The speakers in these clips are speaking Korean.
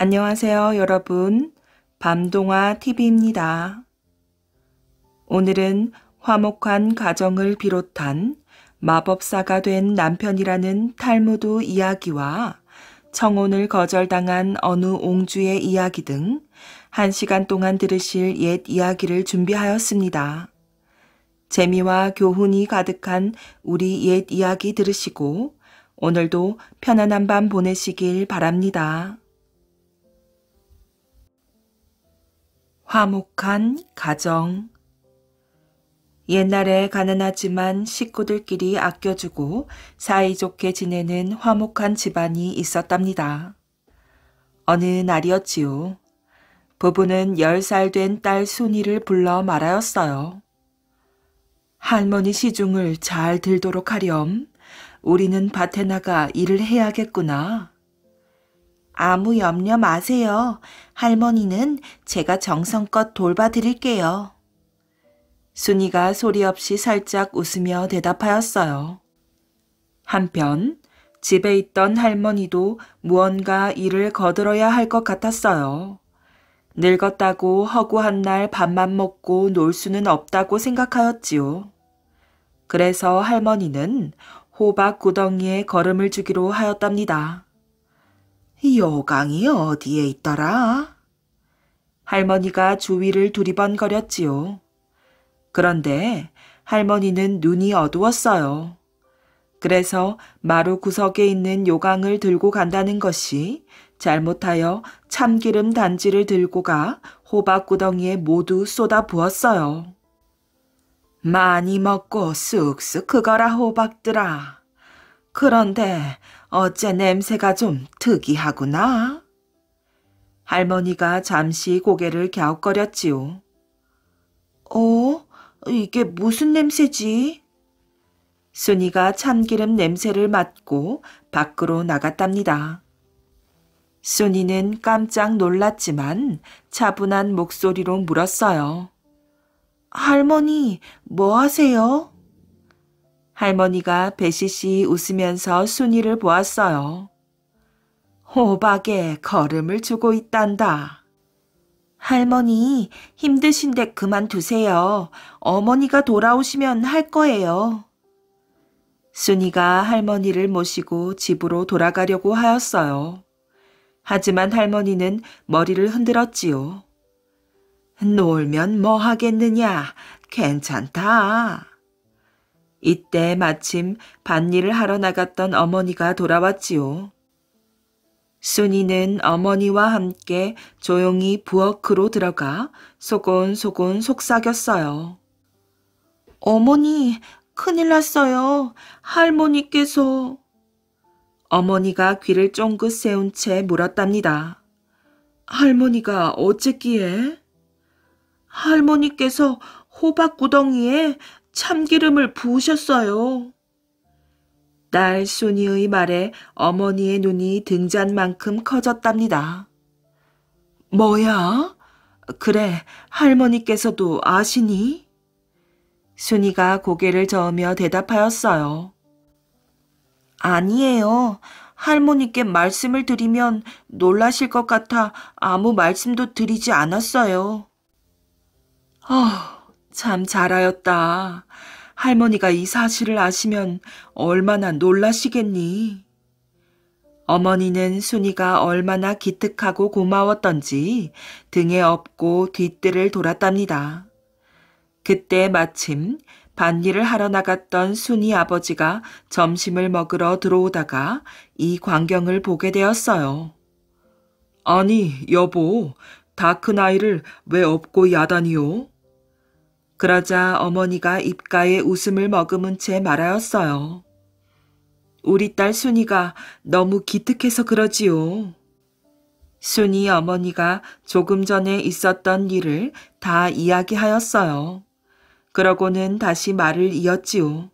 안녕하세요, 여러분. 밤동화 TV입니다. 오늘은 화목한 가정을 비롯한 마법사가 된 남편이라는 탈무드 이야기와 청혼을 거절당한 어느 옹주의 이야기 등 1시간 동안 들으실 옛 이야기를 준비하였습니다. 재미와 교훈이 가득한 우리 옛 이야기 들으시고 오늘도 편안한 밤 보내시길 바랍니다. 화목한 가정. 옛날에 가난하지만 식구들끼리 아껴주고 사이좋게 지내는 화목한 집안이 있었답니다. 어느 날이었지요. 부부는 10살 된 딸 순이를 불러 말하였어요. 할머니 시중을 잘 들도록 하렴. 우리는 밭에 나가 일을 해야겠구나. 아무 염려 마세요. 할머니는 제가 정성껏 돌봐드릴게요. 순이가 소리 없이 살짝 웃으며 대답하였어요. 한편 집에 있던 할머니도 무언가 일을 거들어야 할 것 같았어요. 늙었다고 허구한 날 밥만 먹고 놀 수는 없다고 생각하였지요. 그래서 할머니는 호박 구덩이에 걸음을 주기로 하였답니다. 여강이 어디에 있더라? 할머니가 주위를 두리번거렸지요. 그런데 할머니는 눈이 어두웠어요. 그래서 마루 구석에 있는 요강을 들고 간다는 것이 잘못하여 참기름 단지를 들고 가 호박 구덩이에 모두 쏟아 부었어요. 많이 먹고 쓱쓱 그거라 호박들아. 그런데 어째 냄새가 좀 특이하구나. 할머니가 잠시 고개를 갸웃거렸지요. 어? 이게 무슨 냄새지? 순이가 참기름 냄새를 맡고 밖으로 나갔답니다. 순이는 깜짝 놀랐지만 차분한 목소리로 물었어요. 할머니, 뭐 하세요? 할머니가 배시시 웃으면서 순이를 보았어요. 호박에 걸음을 주고 있단다. 할머니, 힘드신데 그만두세요. 어머니가 돌아오시면 할 거예요. 순이가 할머니를 모시고 집으로 돌아가려고 하였어요. 하지만 할머니는 머리를 흔들었지요. 놀면 뭐 하겠느냐. 괜찮다. 이때 마침 밭일을 하러 나갔던 어머니가 돌아왔지요. 순이는 어머니와 함께 조용히 부엌으로 들어가 소곤소곤 속삭였어요. 어머니, 큰일 났어요. 할머니께서. 어머니가 귀를 쫑긋 세운 채 물었답니다. 할머니가 어쨌기에? 할머니께서 호박 구덩이에 참기름을 부으셨어요. 딸순이의 말에 어머니의 눈이 등잔만큼 커졌답니다. 뭐야? 그래, 할머니께서도 아시니? 순이가 고개를 저으며 대답하였어요. 아니에요. 할머니께 말씀을 드리면 놀라실 것 같아 아무 말씀도 드리지 않았어요. 어, 참 잘하였다. 할머니가 이 사실을 아시면 얼마나 놀라시겠니? 어머니는 순이가 얼마나 기특하고 고마웠던지 등에 업고 뒷뜰을 돌았답니다. 그때 마침 반일을 하러 나갔던 순이 아버지가 점심을 먹으러 들어오다가 이 광경을 보게 되었어요. 아니, 여보, 다 큰 아이를 왜 업고 야단이요? 그러자 어머니가 입가에 웃음을 머금은 채 말하였어요. 우리 딸 순이가 너무 기특해서 그러지요. 순이 어머니가 조금 전에 있었던 일을 다 이야기하였어요. 그러고는 다시 말을 이었지요.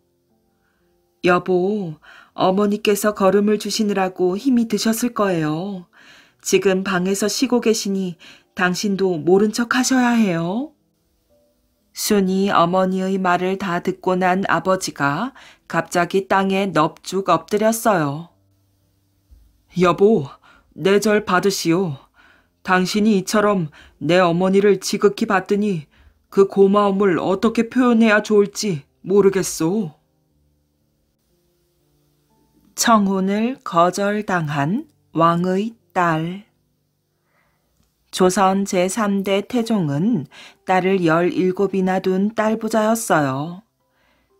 여보, 어머니께서 걸음을 주시느라고 힘이 드셨을 거예요. 지금 방에서 쉬고 계시니 당신도 모른 척 하셔야 해요. 순이 어머니의 말을 다 듣고 난 아버지가 갑자기 땅에 넙죽 엎드렸어요. 여보, 내 절 받으시오. 당신이 이처럼 내 어머니를 지극히 봤더니 그 고마움을 어떻게 표현해야 좋을지 모르겠소. 청혼을 거절당한 왕의 딸 조선 제3대 태종은 딸을 1 7이나둔 딸부자였어요.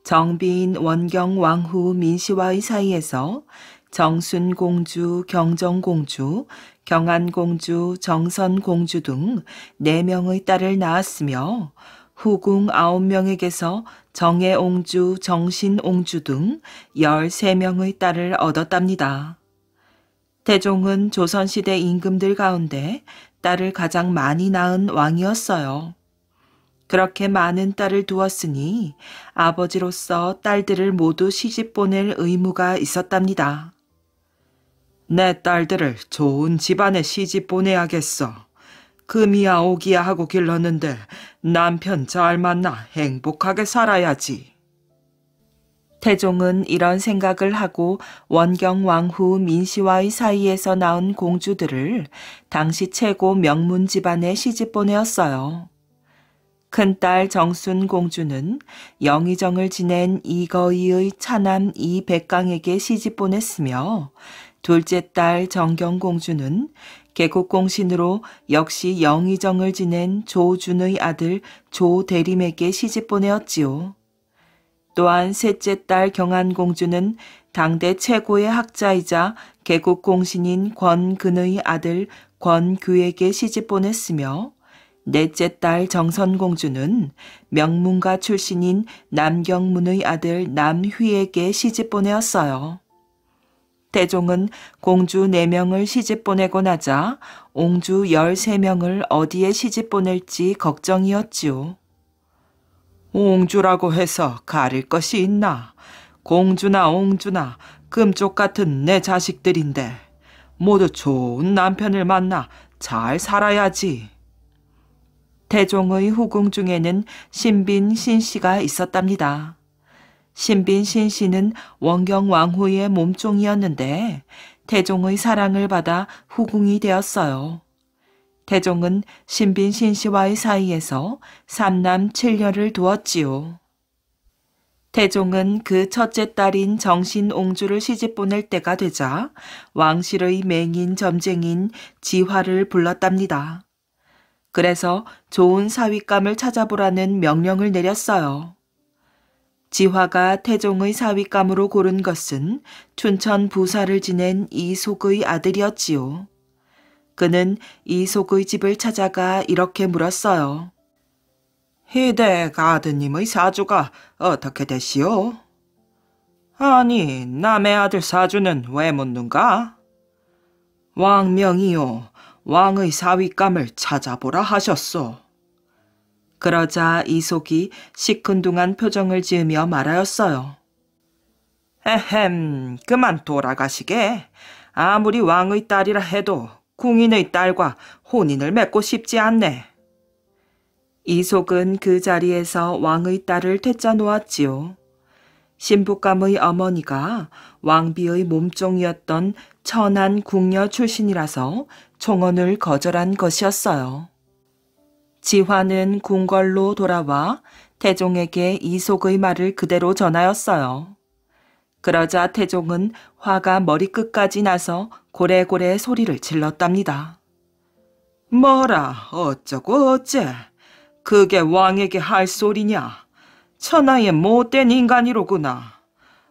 정비인 원경 왕후 민시와의 사이에서 정순공주, 경정공주, 경안공주, 정선공주 등 4명의 딸을 낳았으며 후궁 9명에게서 정혜옹주, 정신옹주 등 13명의 딸을 얻었답니다. 태종은 조선시대 임금들 가운데 딸을 가장 많이 낳은 왕이었어요. 그렇게 많은 딸을 두었으니 아버지로서 딸들을 모두 시집 보낼 의무가 있었답니다. 내 딸들을 좋은 집안에 시집 보내야겠어. 금이야 오기야 하고 길렀는데 남편 잘 만나 행복하게 살아야지. 태종은 이런 생각을 하고 원경왕 후 민씨와의 사이에서 낳은 공주들을 당시 최고 명문 집안에 시집 보내었어요. 큰딸 정순 공주는 영의정을 지낸 이거이의 차남 이백강에게 시집 보냈으며 둘째 딸 정경 공주는 계곡공신으로 역시 영의정을 지낸 조준의 아들 조대림에게 시집 보내었지요. 또한 셋째 딸 경안공주는 당대 최고의 학자이자 개국공신인 권근의 아들 권규에게 시집 보냈으며 넷째 딸 정선공주는 명문가 출신인 남경문의 아들 남휘에게 시집 보내었어요. 대종은 공주 4명을 시집 보내고 나자 옹주 13명을 어디에 시집 보낼지 걱정이었지요. 옹주라고 해서 가릴 것이 있나? 공주나 옹주나 금쪽 같은 내 자식들인데 모두 좋은 남편을 만나 잘 살아야지. 태종의 후궁 중에는 신빈 신씨가 있었답니다. 신빈 신씨는 원경 왕후의 몸종이었는데 태종의 사랑을 받아 후궁이 되었어요. 태종은 신빈 신씨와의 사이에서 삼남 7녀를 두었지요. 태종은 그 첫째 딸인 정신옹주를 시집 보낼 때가 되자 왕실의 맹인 점쟁인 지화를 불렀답니다. 그래서 좋은 사윗감을 찾아보라는 명령을 내렸어요. 지화가 태종의 사윗감으로 고른 것은 춘천 부사를 지낸 이속의 아들이었지요. 그는 이속의 집을 찾아가 이렇게 물었어요. 희댁 가드님의 사주가 어떻게 되시오? 아니, 남의 아들 사주는 왜 묻는가? 왕명이요. 왕의 사위감을 찾아보라 하셨소. 그러자 이속이 시큰둥한 표정을 지으며 말하였어요. 에헴, 그만 돌아가시게. 아무리 왕의 딸이라 해도 궁인의 딸과 혼인을 맺고 싶지 않네. 이속은 그 자리에서 왕의 딸을 퇴짜 놓았지요. 신부감의 어머니가 왕비의 몸종이었던 천한 궁녀 출신이라서 총언을 거절한 것이었어요. 지화는 궁궐로 돌아와 태종에게 이속의 말을 그대로 전하였어요. 그러자 태종은 화가 머리끝까지 나서 고래고래 소리를 질렀답니다. 뭐라 어쩌고 어째 그게 왕에게 할 소리냐 천하의 못된 인간이로구나.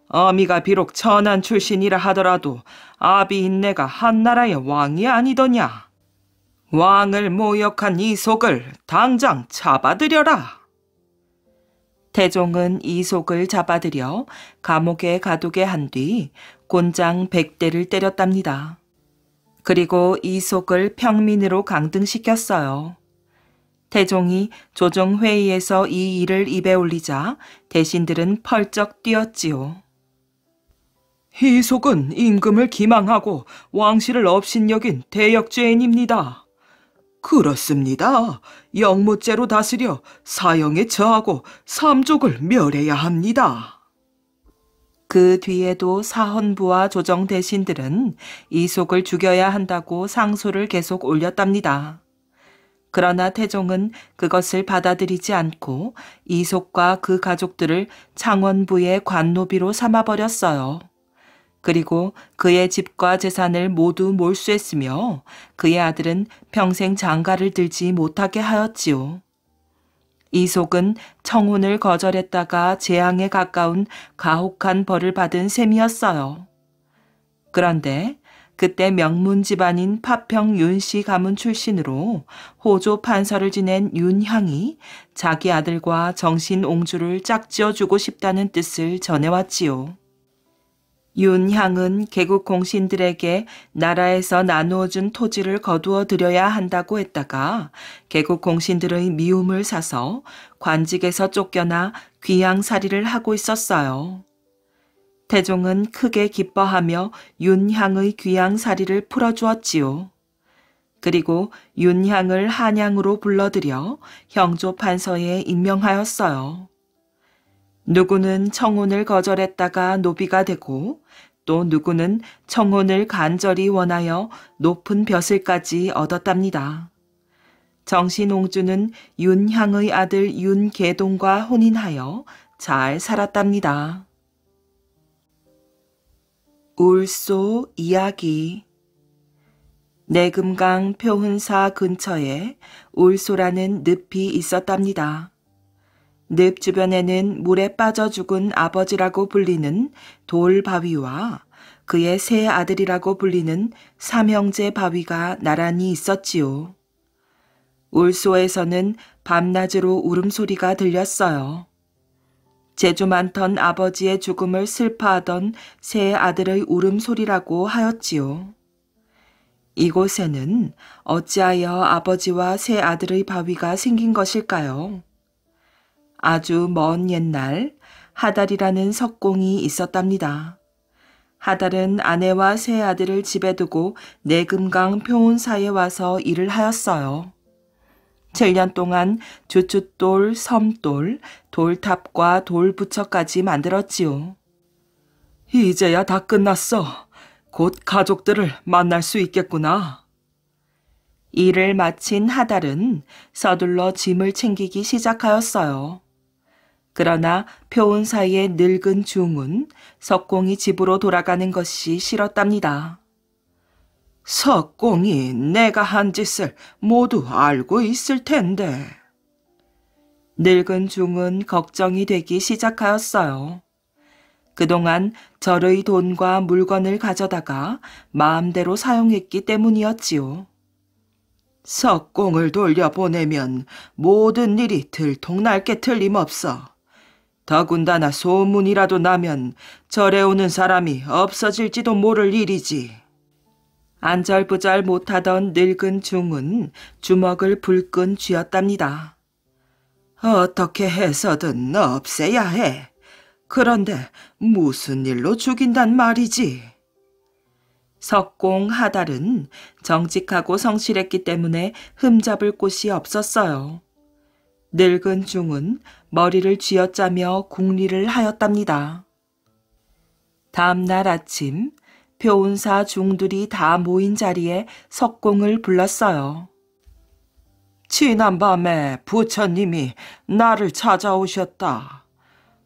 어미가 비록 천한 출신이라 하더라도 아비 인내가 한나라의 왕이 아니더냐. 왕을 모욕한 이속을 당장 잡아들여라. 태종은 이속을 잡아들여 감옥에 가두게 한 뒤 곤장 백대를 때렸답니다. 그리고 이속을 평민으로 강등시켰어요. 태종이 조정회의에서 이 일을 입에 올리자 대신들은 펄쩍 뛰었지요. 희속은 임금을 기망하고 왕실을 업신여긴 대역죄인입니다. 그렇습니다. 영무죄로 다스려 사형에 처하고 삼족을 멸해야 합니다. 그 뒤에도 사헌부와 조정 대신들은 이속을 죽여야 한다고 상소를 계속 올렸답니다. 그러나 태종은 그것을 받아들이지 않고 이속과 그 가족들을 창원부의 관노비로 삼아버렸어요. 그리고 그의 집과 재산을 모두 몰수했으며 그의 아들은 평생 장가를 들지 못하게 하였지요. 이속은 청혼을 거절했다가 재앙에 가까운 가혹한 벌을 받은 셈이었어요. 그런데 그때 명문 집안인 파평 윤씨 가문 출신으로 호조 판서를 지낸 윤향이 자기 아들과 정신 옹주를 짝지어주고 싶다는 뜻을 전해왔지요. 윤향은 개국 공신들에게 나라에서 나누어준 토지를 거두어 드려야 한다고 했다가 개국 공신들의 미움을 사서 관직에서 쫓겨나 귀양살이를 하고 있었어요. 태종은 크게 기뻐하며 윤향의 귀양살이를 풀어주었지요. 그리고 윤향을 한양으로 불러들여 형조 판서에 임명하였어요. 누구는 청혼을 거절했다가 노비가 되고 또 누구는 청혼을 간절히 원하여 높은 벼슬까지 얻었답니다. 정신옹주는 윤향의 아들 윤계동과 혼인하여 잘 살았답니다. 울소 이야기 내금강 표훈사 근처에 울소라는 늪이 있었답니다. 늪 주변에는 물에 빠져 죽은 아버지라고 불리는 돌바위와 그의 세 아들이라고 불리는 삼형제 바위가 나란히 있었지요. 울소에서는 밤낮으로 울음소리가 들렸어요. 재주 많던 아버지의 죽음을 슬퍼하던 세 아들의 울음소리라고 하였지요. 이곳에는 어찌하여 아버지와 세 아들의 바위가 생긴 것일까요? 아주 먼 옛날 하달이라는 석공이 있었답니다. 하달은 아내와 세 아들을 집에 두고 내금강 표온사에 와서 일을 하였어요. 7년 동안 주춧돌, 섬돌, 돌탑과 돌부처까지 만들었지요. 이제야 다 끝났어. 곧 가족들을 만날 수 있겠구나. 일을 마친 하달은 서둘러 짐을 챙기기 시작하였어요. 그러나 표운 사이에 늙은 중은 석공이 집으로 돌아가는 것이 싫었답니다. 석공이 내가 한 짓을 모두 알고 있을 텐데. 늙은 중은 걱정이 되기 시작하였어요. 그동안 저의 돈과 물건을 가져다가 마음대로 사용했기 때문이었지요. 석공을 돌려보내면 모든 일이 들통날게 틀림없어. 더군다나 소문이라도 나면 절에 오는 사람이 없어질지도 모를 일이지. 안절부절 못하던 늙은 중은 주먹을 불끈 쥐었답니다. 어떻게 해서든 없애야 해. 그런데 무슨 일로 죽인단 말이지? 석공 하달은 정직하고 성실했기 때문에 흠잡을 곳이 없었어요. 늙은 중은 머리를 쥐어짜며 궁리를 하였답니다. 다음날 아침 표운사 중들이 다 모인 자리에 석공을 불렀어요. 지난밤에 부처님이 나를 찾아오셨다.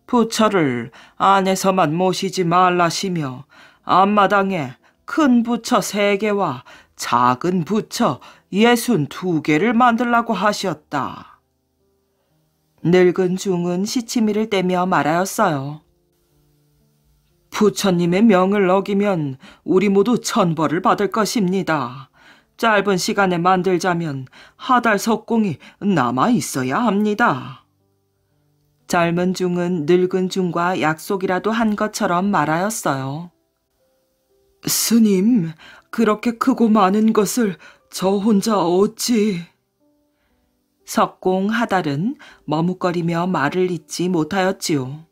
부처를 안에서만 모시지 말라시며 앞마당에 큰 부처 세 개와 작은 부처 예순 두 개를 만들라고 하셨다. 늙은 중은 시치미를 떼며 말하였어요. 부처님의 명을 어기면 우리 모두 천벌을 받을 것입니다. 짧은 시간에 만들자면 하달 석공이 남아 있어야 합니다. 젊은 중은 늙은 중과 약속이라도 한 것처럼 말하였어요. 스님, 그렇게 크고 많은 것을 저 혼자 어찌... 석공 하달은 머뭇거리며 말을 잇지 못하였지요.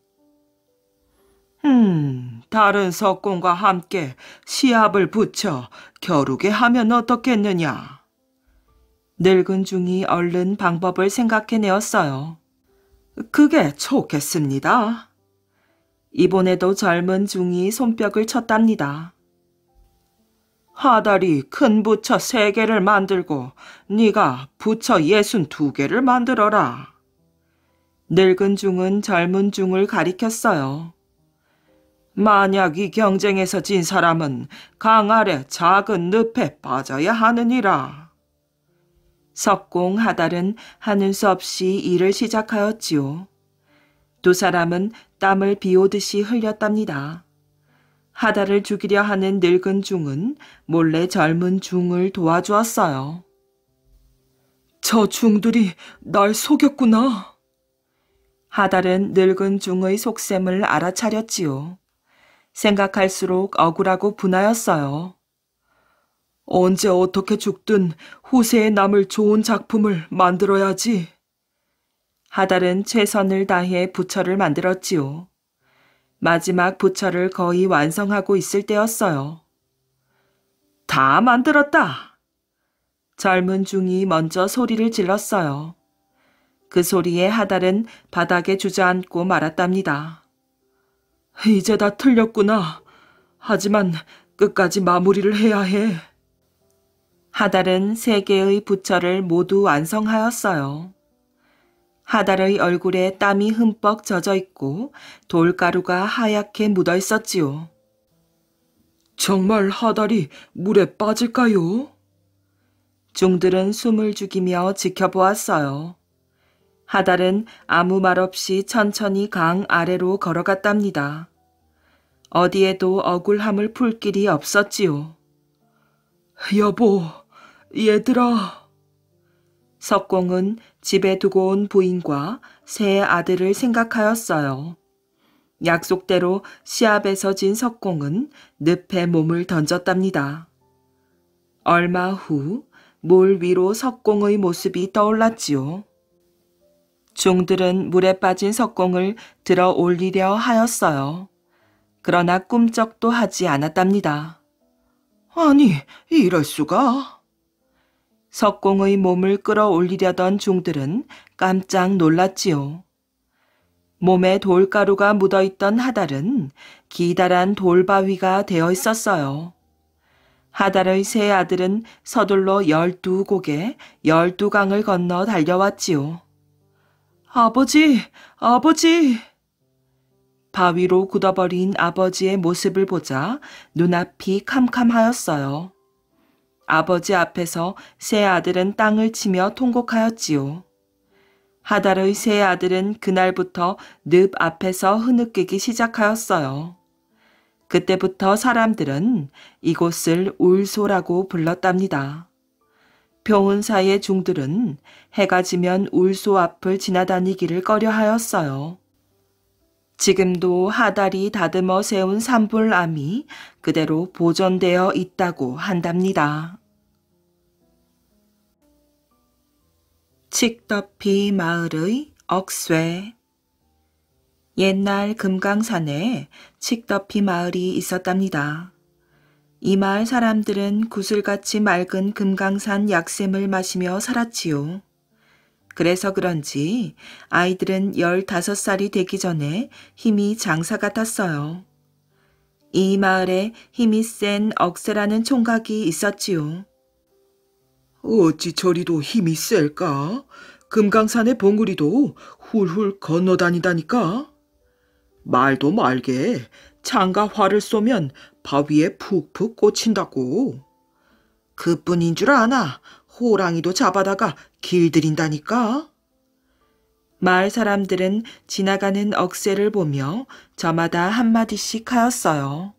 음, 다른 석공과 함께 시합을 붙여 겨루게 하면 어떻겠느냐. 늙은 중이 얼른 방법을 생각해내었어요. 그게 좋겠습니다. 이번에도 젊은 중이 손뼉을 쳤답니다. 하달이 큰 부처 세 개를 만들고 네가 부처 예순 두 개를 만들어라. 늙은 중은 젊은 중을 가리켰어요. 만약 이 경쟁에서 진 사람은 강 아래 작은 늪에 빠져야 하느니라. 석공 하달은 하는 수 없이 일을 시작하였지요. 두 사람은 땀을 비오듯이 흘렸답니다. 하다를 죽이려 하는 늙은 중은 몰래 젊은 중을 도와주었어요. 저 중들이 날 속였구나. 하달은 늙은 중의 속셈을 알아차렸지요. 생각할수록 억울하고 분하였어요. 언제 어떻게 죽든 후세에 남을 좋은 작품을 만들어야지. 하달은 최선을 다해 부처를 만들었지요. 마지막 부처를 거의 완성하고 있을 때였어요. 다 만들었다. 젊은 중이 먼저 소리를 질렀어요. 그 소리에 하달은 바닥에 주저앉고 말았답니다. 이제 다 틀렸구나. 하지만 끝까지 마무리를 해야 해. 하달은 세 개의 부처를 모두 완성하였어요. 하달의 얼굴에 땀이 흠뻑 젖어 있고 돌가루가 하얗게 묻어 있었지요. 정말 하달이 물에 빠질까요? 중들은 숨을 죽이며 지켜보았어요. 하달은 아무 말 없이 천천히 강 아래로 걸어갔답니다. 어디에도 억울함을 풀 길이 없었지요. 여보, 얘들아. 석공은 집에 두고 온 부인과 세 아들을 생각하였어요. 약속대로 시합에서 진 석공은 늪에 몸을 던졌답니다. 얼마 후 물 위로 석공의 모습이 떠올랐지요. 중들은 물에 빠진 석공을 들어 올리려 하였어요. 그러나 꿈쩍도 하지 않았답니다. 아니, 이럴 수가. 석공의 몸을 끌어올리려던 중들은 깜짝 놀랐지요. 몸에 돌가루가 묻어있던 하달은 기다란 돌바위가 되어 있었어요. 하달의 세 아들은 서둘러 열두 곡에 열두 강을 건너 달려왔지요. 아버지, 아버지! 바위로 굳어버린 아버지의 모습을 보자 눈앞이 캄캄하였어요. 아버지 앞에서 세 아들은 땅을 치며 통곡하였지요. 하달의 세 아들은 그날부터 늪 앞에서 흐느끼기 시작하였어요. 그때부터 사람들은 이곳을 울소라고 불렀답니다. 병운사의 중들은 해가 지면 울소 앞을 지나다니기를 꺼려 하였어요. 지금도 하다리 다듬어 세운 산불암이 그대로 보존되어 있다고 한답니다. 칙더피 마을의 억쇠 옛날 금강산에 칙더피 마을이 있었답니다. 이 마을 사람들은 구슬같이 맑은 금강산 약샘을 마시며 살았지요. 그래서 그런지 아이들은 15살이 되기 전에 힘이 장사 같았어요. 이 마을에 힘이 센 억세라는 총각이 있었지요. 어찌 저리도 힘이 셀까? 금강산의 봉우리도 훌훌 건너다니다니까. 말도 말게 창가 활을 쏘면 바위에 푹푹 꽂힌다고. 그뿐인 줄 아나 호랑이도 잡아다가 길들인다니까. 마을 사람들은 지나가는 억새를 보며 저마다 한마디씩 하였어요.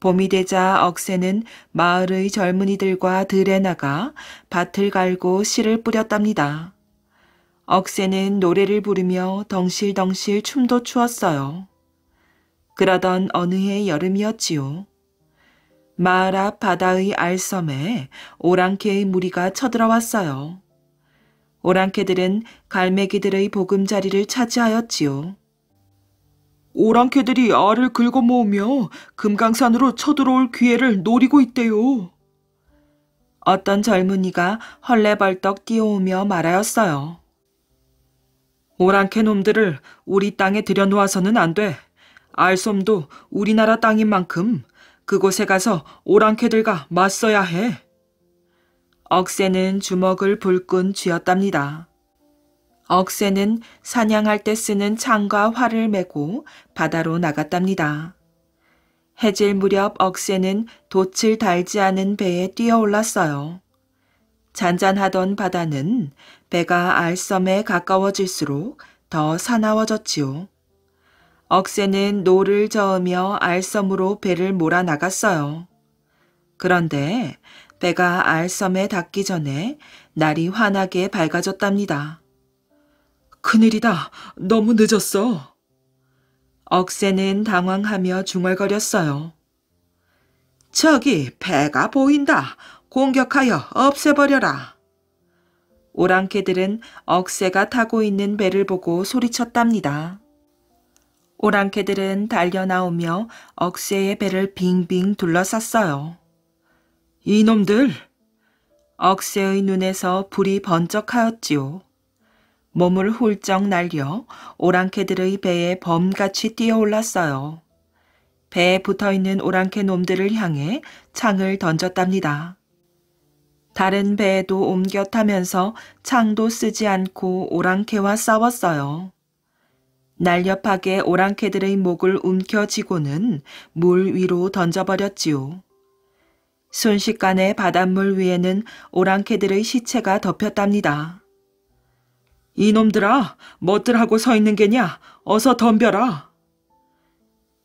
봄이 되자 억새는 마을의 젊은이들과 들에 나가 밭을 갈고 씨를 뿌렸답니다. 억새는 노래를 부르며 덩실덩실 춤도 추었어요. 그러던 어느 해 여름이었지요. 마을 앞 바다의 알섬에 오랑캐의 무리가 쳐들어왔어요. 오랑캐들은 갈매기들의 보금자리를 차지하였지요. 오랑캐들이 알을 긁어 모으며 금강산으로 쳐들어올 기회를 노리고 있대요. 어떤 젊은이가 헐레벌떡 뛰어오며 말하였어요. 오랑캐 놈들을 우리 땅에 들여놓아서는 안 돼. 알섬도 우리나라 땅인 만큼 그곳에 가서 오랑캐들과 맞서야 해. 억새는 주먹을 불끈 쥐었답니다. 억새는 사냥할 때 쓰는 창과 활을 메고 바다로 나갔답니다. 해질 무렵 억새는 돛을 달지 않은 배에 뛰어올랐어요. 잔잔하던 바다는 배가 알섬에 가까워질수록 더 사나워졌지요. 억새는 노를 저으며 알섬으로 배를 몰아나갔어요. 그런데 배가 알섬에 닿기 전에 날이 환하게 밝아졌답니다. 큰일이다. 너무 늦었어. 억새는 당황하며 중얼거렸어요. 저기 배가 보인다. 공격하여 없애버려라. 오랑캐들은 억새가 타고 있는 배를 보고 소리쳤답니다. 오랑캐들은 달려나오며 억새의 배를 빙빙 둘러쌌어요. 이놈들! 억새의 눈에서 불이 번쩍하였지요. 몸을 훌쩍 날려 오랑캐들의 배에 범같이 뛰어올랐어요. 배에 붙어있는 오랑캐 놈들을 향해 창을 던졌답니다. 다른 배에도 옮겨 타면서 창도 쓰지 않고 오랑캐와 싸웠어요. 날렵하게 오랑캐들의 목을 움켜쥐고는 물 위로 던져버렸지요. 순식간에 바닷물 위에는 오랑캐들의 시체가 덮였답니다. 이놈들아, 멋들하고 서 있는 게냐? 어서 덤벼라.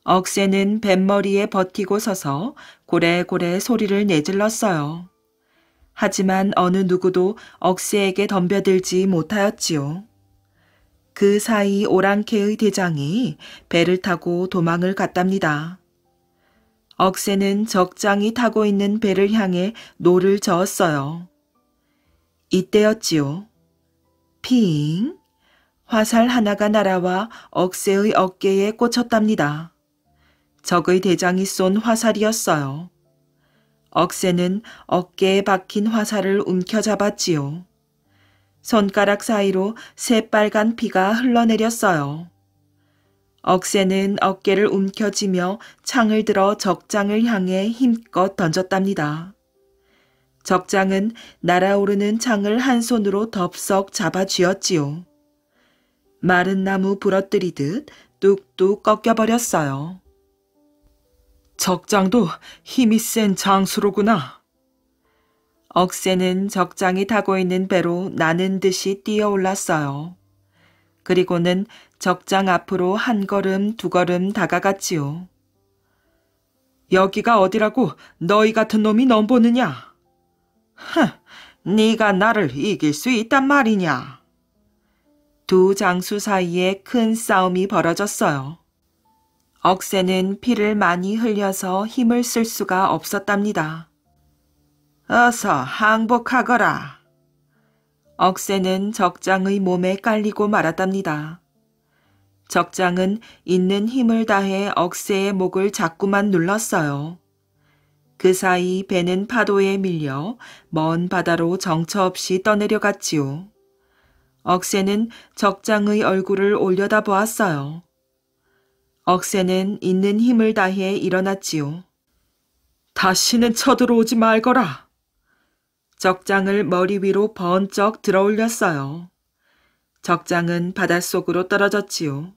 억새는 뱃머리에 버티고 서서 고래고래 소리를 내질렀어요. 하지만 어느 누구도 억새에게 덤벼들지 못하였지요. 그 사이 오랑캐의 대장이 배를 타고 도망을 갔답니다. 억새는 적장이 타고 있는 배를 향해 노를 저었어요. 이때였지요. 핑! 화살 하나가 날아와 억새의 어깨에 꽂혔답니다. 적의 대장이 쏜 화살이었어요. 억새는 어깨에 박힌 화살을 움켜잡았지요. 손가락 사이로 새빨간 피가 흘러내렸어요. 억새는 어깨를 움켜쥐며 창을 들어 적장을 향해 힘껏 던졌답니다. 적장은 날아오르는 창을 한 손으로 덥석 잡아 쥐었지요. 마른 나무 부러뜨리듯 뚝뚝 꺾여버렸어요. 적장도 힘이 센 장수로구나. 억새는 적장이 타고 있는 배로 나는 듯이 뛰어올랐어요. 그리고는 적장 앞으로 한 걸음 두 걸음 다가갔지요. 여기가 어디라고 너희 같은 놈이 넘보느냐? 흥, 네가 나를 이길 수 있단 말이냐? 두 장수 사이에 큰 싸움이 벌어졌어요. 억새는 피를 많이 흘려서 힘을 쓸 수가 없었답니다. 어서 항복하거라. 억새는 적장의 몸에 깔리고 말았답니다. 적장은 있는 힘을 다해 억새의 목을 자꾸만 눌렀어요. 그 사이 배는 파도에 밀려 먼 바다로 정처없이 떠내려갔지요. 억새는 적장의 얼굴을 올려다 보았어요. 억새는 있는 힘을 다해 일어났지요. 다시는 쳐들어오지 말거라. 적장을 머리 위로 번쩍 들어 올렸어요. 적장은 바닷속으로 떨어졌지요.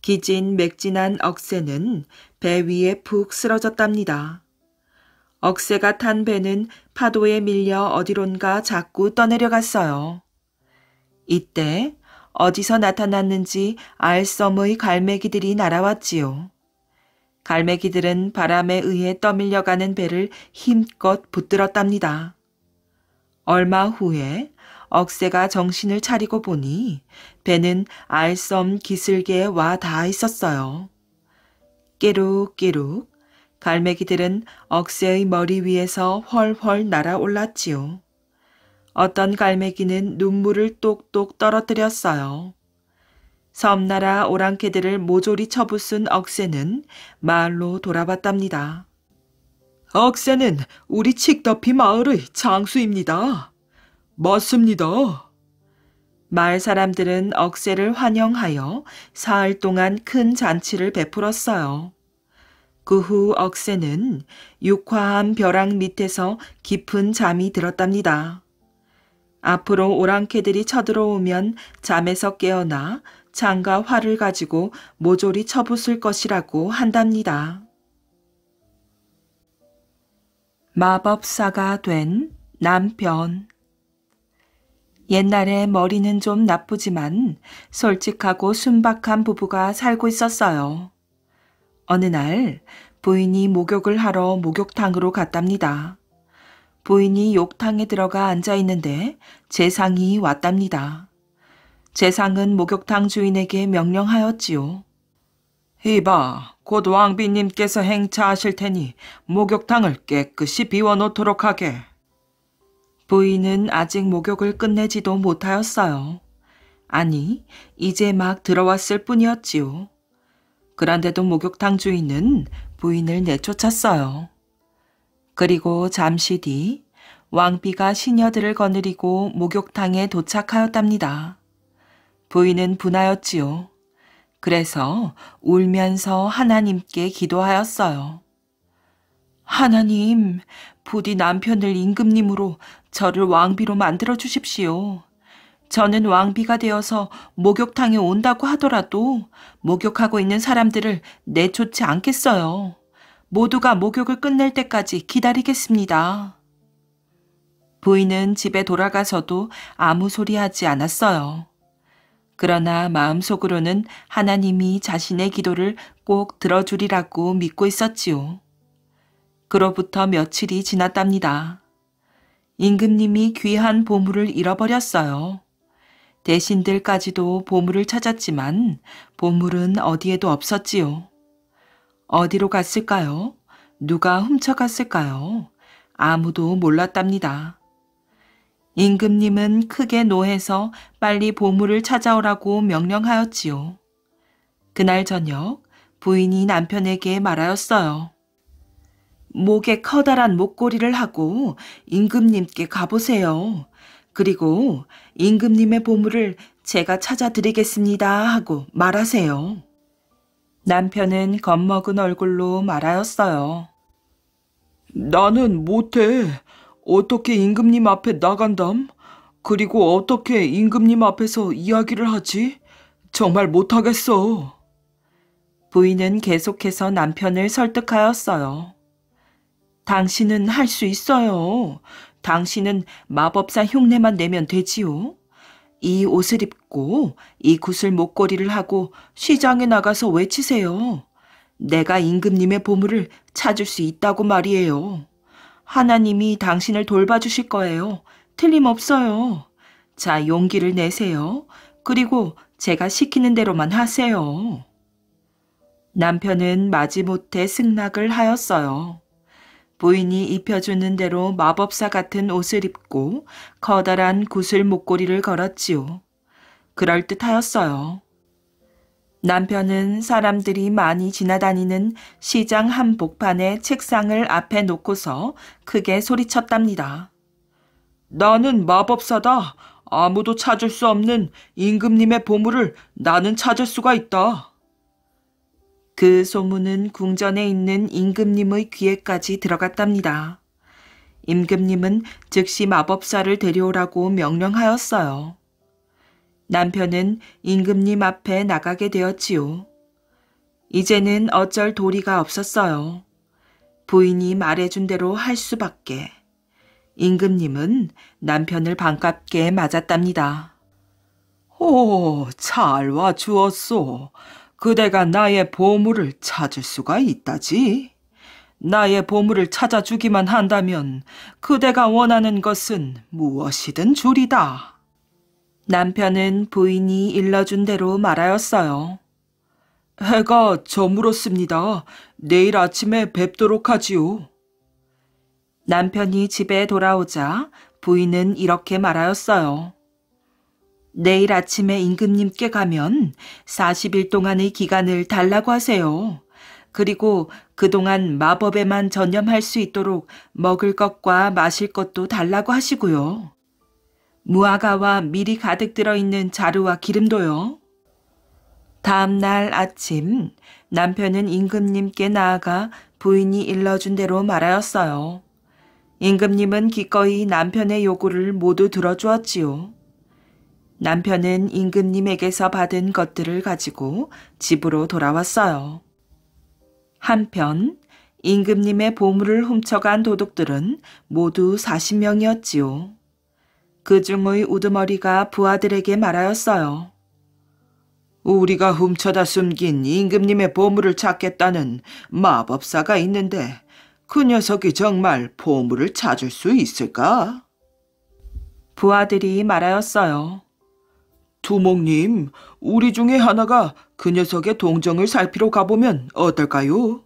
기진 맥진한 억새는 배 위에 푹 쓰러졌답니다. 억새가 탄 배는 파도에 밀려 어디론가 자꾸 떠내려갔어요. 이때 어디서 나타났는지 알썸의 갈매기들이 날아왔지요. 갈매기들은 바람에 의해 떠밀려가는 배를 힘껏 붙들었답니다. 얼마 후에 억새가 정신을 차리고 보니 배는 알썸 없는 기슭에 와 닿아 있었어요. 깨룩깨룩 갈매기들은 억새의 머리 위에서 훨훨 날아올랐지요. 어떤 갈매기는 눈물을 똑똑 떨어뜨렸어요. 섬나라 오랑캐들을 모조리 쳐부순 억새는 마을로 돌아왔답니다. 억새는 우리 칡더피 마을의 장수입니다. 맞습니다. 마을 사람들은 억새를 환영하여 사흘 동안 큰 잔치를 베풀었어요. 그 후 억새는 육화한 벼랑 밑에서 깊은 잠이 들었답니다. 앞으로 오랑캐들이 쳐들어오면 잠에서 깨어나 장과 활을 가지고 모조리 쳐부술 것이라고 한답니다. 마법사가 된 남편. 옛날에 머리는 좀 나쁘지만 솔직하고 순박한 부부가 살고 있었어요. 어느 날 부인이 목욕을 하러 목욕탕으로 갔답니다. 부인이 욕탕에 들어가 앉아 있는데 재상이 왔답니다. 재상은 목욕탕 주인에게 명령하였지요. 이봐, 곧 왕비님께서 행차하실 테니 목욕탕을 깨끗이 비워놓도록 하게. 부인은 아직 목욕을 끝내지도 못하였어요. 아니, 이제 막 들어왔을 뿐이었지요. 그런데도 목욕탕 주인은 부인을 내쫓았어요. 그리고 잠시 뒤 왕비가 시녀들을 거느리고 목욕탕에 도착하였답니다. 부인은 분하였지요. 그래서 울면서 하나님께 기도하였어요. 하나님, 부디 남편을 임금님으로 저를 왕비로 만들어 주십시오. 저는 왕비가 되어서 목욕탕에 온다고 하더라도 목욕하고 있는 사람들을 내쫓지 않겠어요. 모두가 목욕을 끝낼 때까지 기다리겠습니다. 부인은 집에 돌아가서도 아무 소리 하지 않았어요. 그러나 마음속으로는 하나님이 자신의 기도를 꼭 들어주리라고 믿고 있었지요. 그로부터 며칠이 지났답니다. 임금님이 귀한 보물을 잃어버렸어요. 대신들까지도 보물을 찾았지만 보물은 어디에도 없었지요. 어디로 갔을까요? 누가 훔쳐갔을까요? 아무도 몰랐답니다. 임금님은 크게 노해서 빨리 보물을 찾아오라고 명령하였지요. 그날 저녁 부인이 남편에게 말하였어요. 목에 커다란 목걸이를 하고 임금님께 가보세요. 그리고 임금님의 보물을 제가 찾아드리겠습니다 하고 말하세요. 남편은 겁먹은 얼굴로 말하였어요. 나는 못해. 어떻게 임금님 앞에 나간담? 그리고 어떻게 임금님 앞에서 이야기를 하지? 정말 못하겠어. 부인은 계속해서 남편을 설득하였어요. 당신은 할 수 있어요. 당신은 마법사 흉내만 내면 되지요. 이 옷을 입고 이 구슬 목걸이를 하고 시장에 나가서 외치세요. 내가 임금님의 보물을 찾을 수 있다고 말이에요. 하나님이 당신을 돌봐주실 거예요. 틀림없어요. 자, 용기를 내세요. 그리고 제가 시키는 대로만 하세요. 남편은 마지못해 승낙을 하였어요. 부인이 입혀주는 대로 마법사 같은 옷을 입고 커다란 구슬 목걸이를 걸었지요. 그럴듯하였어요. 남편은 사람들이 많이 지나다니는 시장 한복판에 책상을 앞에 놓고서 크게 소리쳤답니다. 나는 마법사다. 아무도 찾을 수 없는 임금님의 보물을 나는 찾을 수가 있다. 그 소문은 궁전에 있는 임금님의 귀에까지 들어갔답니다. 임금님은 즉시 마법사를 데려오라고 명령하였어요. 남편은 임금님 앞에 나가게 되었지요. 이제는 어쩔 도리가 없었어요. 부인이 말해준 대로 할 수밖에. 임금님은 남편을 반갑게 맞았답니다. 오, 잘 와주었소. 그대가 나의 보물을 찾을 수가 있다지. 나의 보물을 찾아주기만 한다면 그대가 원하는 것은 무엇이든 줄이다. 남편은 부인이 일러준 대로 말하였어요. 해가 저물었습니다. 내일 아침에 뵙도록 하지요. 남편이 집에 돌아오자 부인은 이렇게 말하였어요. 내일 아침에 임금님께 가면 40일 동안의 기간을 달라고 하세요. 그리고 그동안 마법에만 전념할 수 있도록 먹을 것과 마실 것도 달라고 하시고요. 무화과와 밀이 가득 들어있는 자루와 기름도요. 다음 날 아침 남편은 임금님께 나아가 부인이 일러준 대로 말하였어요. 임금님은 기꺼이 남편의 요구를 모두 들어주었지요. 남편은 임금님에게서 받은 것들을 가지고 집으로 돌아왔어요. 한편 임금님의 보물을 훔쳐간 도둑들은 모두 40명이었지요. 그 중의 우두머리가 부하들에게 말하였어요. 우리가 훔쳐다 숨긴 임금님의 보물을 찾겠다는 마법사가 있는데 그 녀석이 정말 보물을 찾을 수 있을까? 부하들이 말하였어요. 두목님, 우리 중에 하나가 그 녀석의 동정을 살피러 가보면 어떨까요?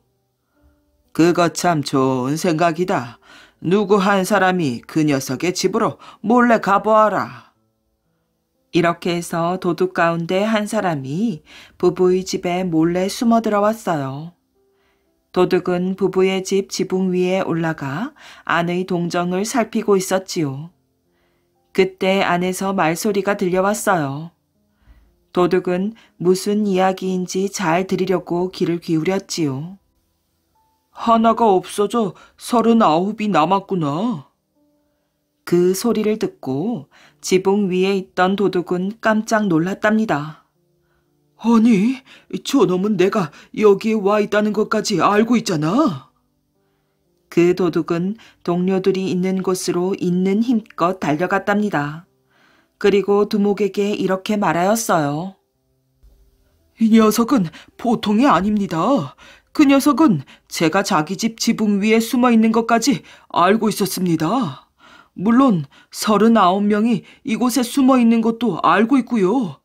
그것참 좋은 생각이다. 누구 한 사람이 그 녀석의 집으로 몰래 가보아라. 이렇게 해서 도둑 가운데 한 사람이 부부의 집에 몰래 숨어 들어왔어요. 도둑은 부부의 집 지붕 위에 올라가 아내의 동정을 살피고 있었지요. 그때 안에서 말소리가 들려왔어요. 도둑은 무슨 이야기인지 잘 들으려고 귀를 기울였지요. 하나가 없어져 서른아홉이 남았구나. 그 소리를 듣고 지붕 위에 있던 도둑은 깜짝 놀랐답니다. 아니, 저놈은 내가 여기에 와 있다는 것까지 알고 있잖아. 그 도둑은 동료들이 있는 곳으로 있는 힘껏 달려갔답니다. 그리고 두목에게 이렇게 말하였어요. 이 녀석은 보통이 아닙니다. 그 녀석은 제가 자기 집 지붕 위에 숨어 있는 것까지 알고 있었습니다. 물론 서른아홉 명이 이곳에 숨어 있는 것도 알고 있고요.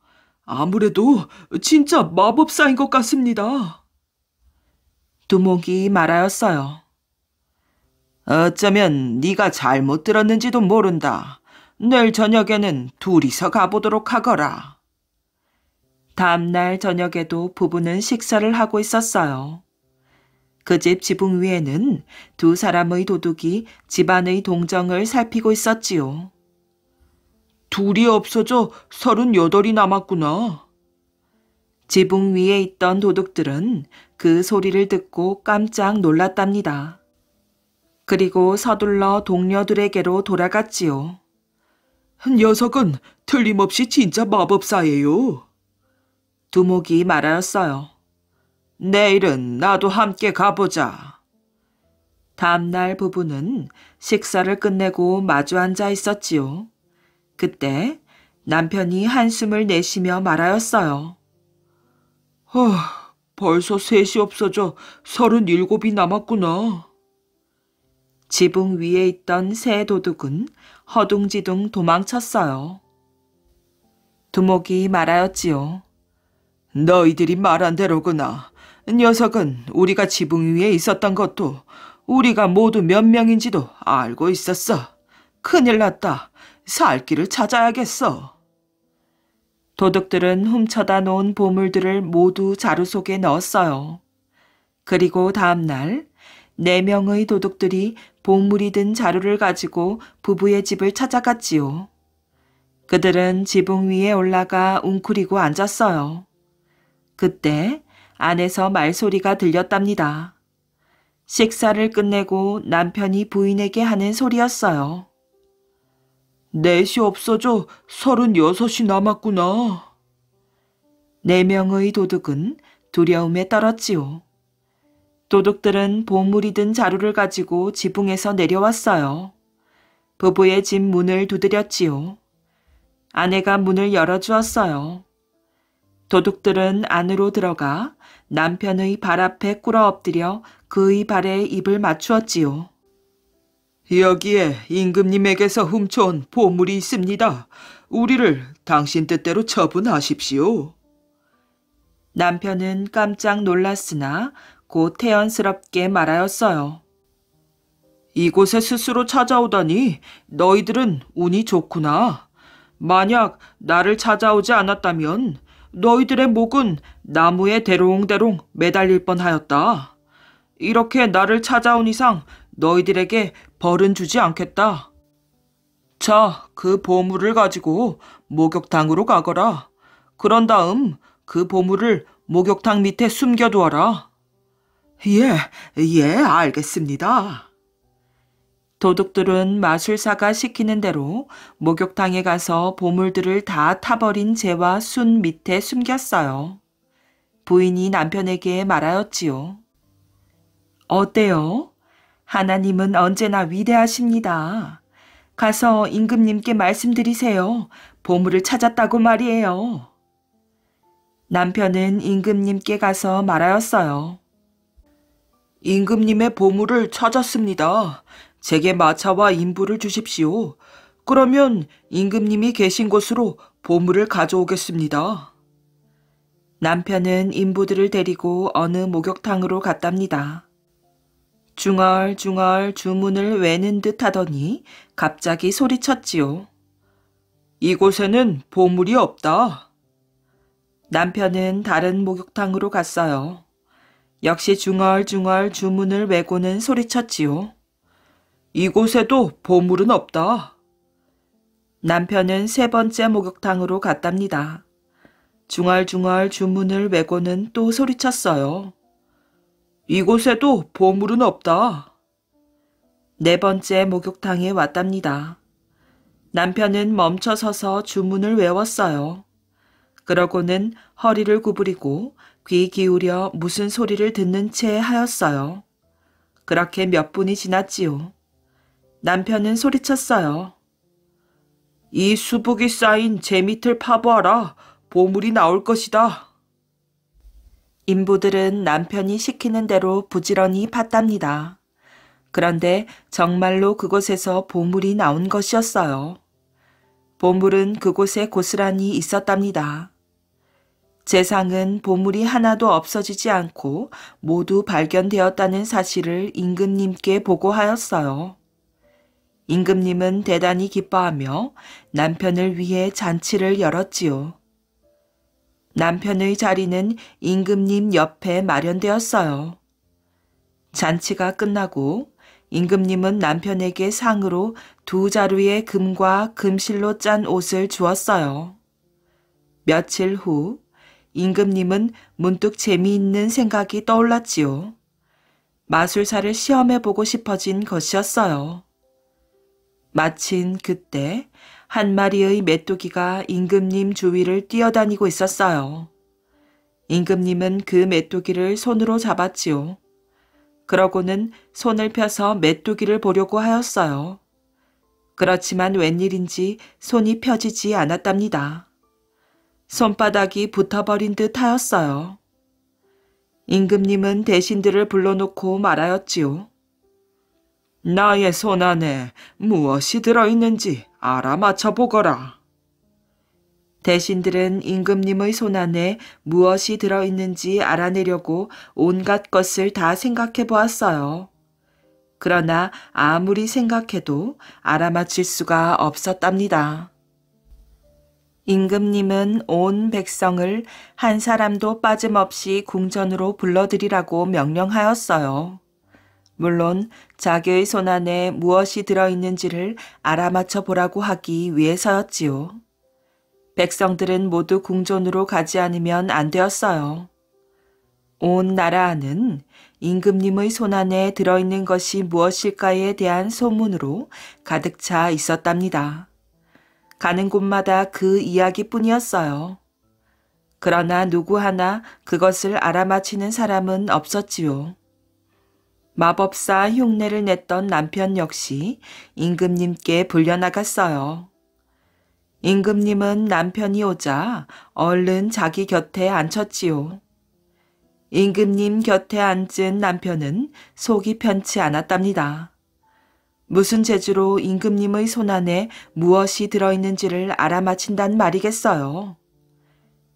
아무래도 진짜 마법사인 것 같습니다. 두목이 말하였어요. 어쩌면 네가 잘못 들었는지도 모른다. 내일 저녁에는 둘이서 가보도록 하거라. 다음날 저녁에도 부부는 식사를 하고 있었어요. 그집 지붕 위에는 두 사람의 도둑이 집안의 동정을 살피고 있었지요. 둘이 없어져 서른여덟이 남았구나. 지붕 위에 있던 도둑들은 그 소리를 듣고 깜짝 놀랐답니다. 그리고 서둘러 동료들에게로 돌아갔지요. 녀석은 틀림없이 진짜 마법사예요. 두목이 말하였어요. 내일은 나도 함께 가보자. 다음날 부부는 식사를 끝내고 마주 앉아 있었지요. 그때 남편이 한숨을 내쉬며 말하였어요. 허, 어, 벌써 셋이 없어져 서른일곱이 남았구나. 지붕 위에 있던 새 도둑은 허둥지둥 도망쳤어요. 두목이 말하였지요. 너희들이 말한 대로구나. 녀석은 우리가 지붕 위에 있었던 것도 우리가 모두 몇 명인지도 알고 있었어. 큰일 났다. 살 길을 찾아야겠어. 도둑들은 훔쳐다 놓은 보물들을 모두 자루 속에 넣었어요. 그리고 다음날 네 명의 도둑들이 보물이 든 자루를 가지고 부부의 집을 찾아갔지요. 그들은 지붕 위에 올라가 웅크리고 앉았어요. 그때 안에서 말소리가 들렸답니다. 식사를 끝내고 남편이 부인에게 하는 소리였어요. 넷이 없어져 서른여섯이 남았구나. 네 명의 도둑은 두려움에 떨었지요. 도둑들은 보물이 든 자루를 가지고 지붕에서 내려왔어요. 부부의 집 문을 두드렸지요. 아내가 문을 열어주었어요. 도둑들은 안으로 들어가 남편의 발 앞에 꿇어 엎드려 그의 발에 입을 맞추었지요. 여기에 임금님에게서 훔쳐온 보물이 있습니다. 우리를 당신 뜻대로 처분하십시오. 남편은 깜짝 놀랐으나 곧 태연스럽게 말하였어요. 이곳에 스스로 찾아오다니 너희들은 운이 좋구나. 만약 나를 찾아오지 않았다면 너희들의 목은 나무에 대롱대롱 매달릴 뻔하였다. 이렇게 나를 찾아온 이상 너희들에게 벌은 주지 않겠다. 자, 그 보물을 가지고 목욕탕으로 가거라. 그런 다음 그 보물을 목욕탕 밑에 숨겨두어라. 예, 예, 알겠습니다. 도둑들은 마술사가 시키는 대로 목욕탕에 가서 보물들을 다 타버린 재와 순 밑에 숨겼어요. 부인이 남편에게 말하였지요. 어때요? 하나님은 언제나 위대하십니다. 가서 임금님께 말씀드리세요. 보물을 찾았다고 말이에요. 남편은 임금님께 가서 말하였어요. 임금님의 보물을 찾았습니다. 제게 마차와 인부를 주십시오. 그러면 임금님이 계신 곳으로 보물을 가져오겠습니다. 남편은 인부들을 데리고 어느 목욕탕으로 갔답니다. 중얼중얼 주문을 외는 듯 하더니 갑자기 소리쳤지요. 이곳에는 보물이 없다. 남편은 다른 목욕탕으로 갔어요. 역시 중얼중얼 주문을 외고는 소리쳤지요. 이곳에도 보물은 없다. 남편은 세 번째 목욕탕으로 갔답니다. 중얼중얼 주문을 외고는 또 소리쳤어요. 이곳에도 보물은 없다. 네 번째 목욕탕에 왔답니다. 남편은 멈춰서서 주문을 외웠어요. 그러고는 허리를 구부리고 귀 기울여 무슨 소리를 듣는 채 하였어요. 그렇게 몇 분이 지났지요. 남편은 소리쳤어요. 이 수북이 쌓인 제 밑을 파보아라. 보물이 나올 것이다. 인부들은 남편이 시키는 대로 부지런히 팠답니다. 그런데 정말로 그곳에서 보물이 나온 것이었어요. 보물은 그곳에 고스란히 있었답니다. 재상은 보물이 하나도 없어지지 않고 모두 발견되었다는 사실을 임금님께 보고하였어요. 임금님은 대단히 기뻐하며 남편을 위해 잔치를 열었지요. 남편의 자리는 임금님 옆에 마련되었어요. 잔치가 끝나고 임금님은 남편에게 상으로 두 자루의 금과 금실로 짠 옷을 주었어요. 며칠 후 임금님은 문득 재미있는 생각이 떠올랐지요. 마술사를 시험해보고 싶어진 것이었어요. 마침 그때 한 마리의 메뚜기가 임금님 주위를 뛰어다니고 있었어요. 임금님은 그 메뚜기를 손으로 잡았지요. 그러고는 손을 펴서 메뚜기를 보려고 하였어요. 그렇지만 웬일인지 손이 펴지지 않았답니다. 손바닥이 붙어버린 듯 하였어요. 임금님은 대신들을 불러놓고 말하였지요. 나의 손 안에 무엇이 들어있는지 알아맞혀 보거라. 대신들은 임금님의 손 안에 무엇이 들어있는지 알아내려고 온갖 것을 다 생각해 보았어요. 그러나 아무리 생각해도 알아맞힐 수가 없었답니다. 임금님은 온 백성을 한 사람도 빠짐없이 궁전으로 불러들이라고 명령하였어요. 물론 자기의 손 안에 무엇이 들어있는지를 알아맞혀 보라고 하기 위해서였지요. 백성들은 모두 궁전으로 가지 않으면 안 되었어요. 온나라 안은 임금님의 손안에 들어있는 것이 무엇일까에 대한 소문으로 가득 차 있었답니다. 가는 곳마다 그 이야기뿐이었어요. 그러나 누구 하나 그것을 알아맞히는 사람은 없었지요. 마법사 흉내를 냈던 남편 역시 임금님께 불려나갔어요. 임금님은 남편이 오자 얼른 자기 곁에 앉혔지요. 임금님 곁에 앉은 남편은 속이 편치 않았답니다. 무슨 재주로 임금님의 손 안에 무엇이 들어있는지를 알아맞힌단 말이겠어요.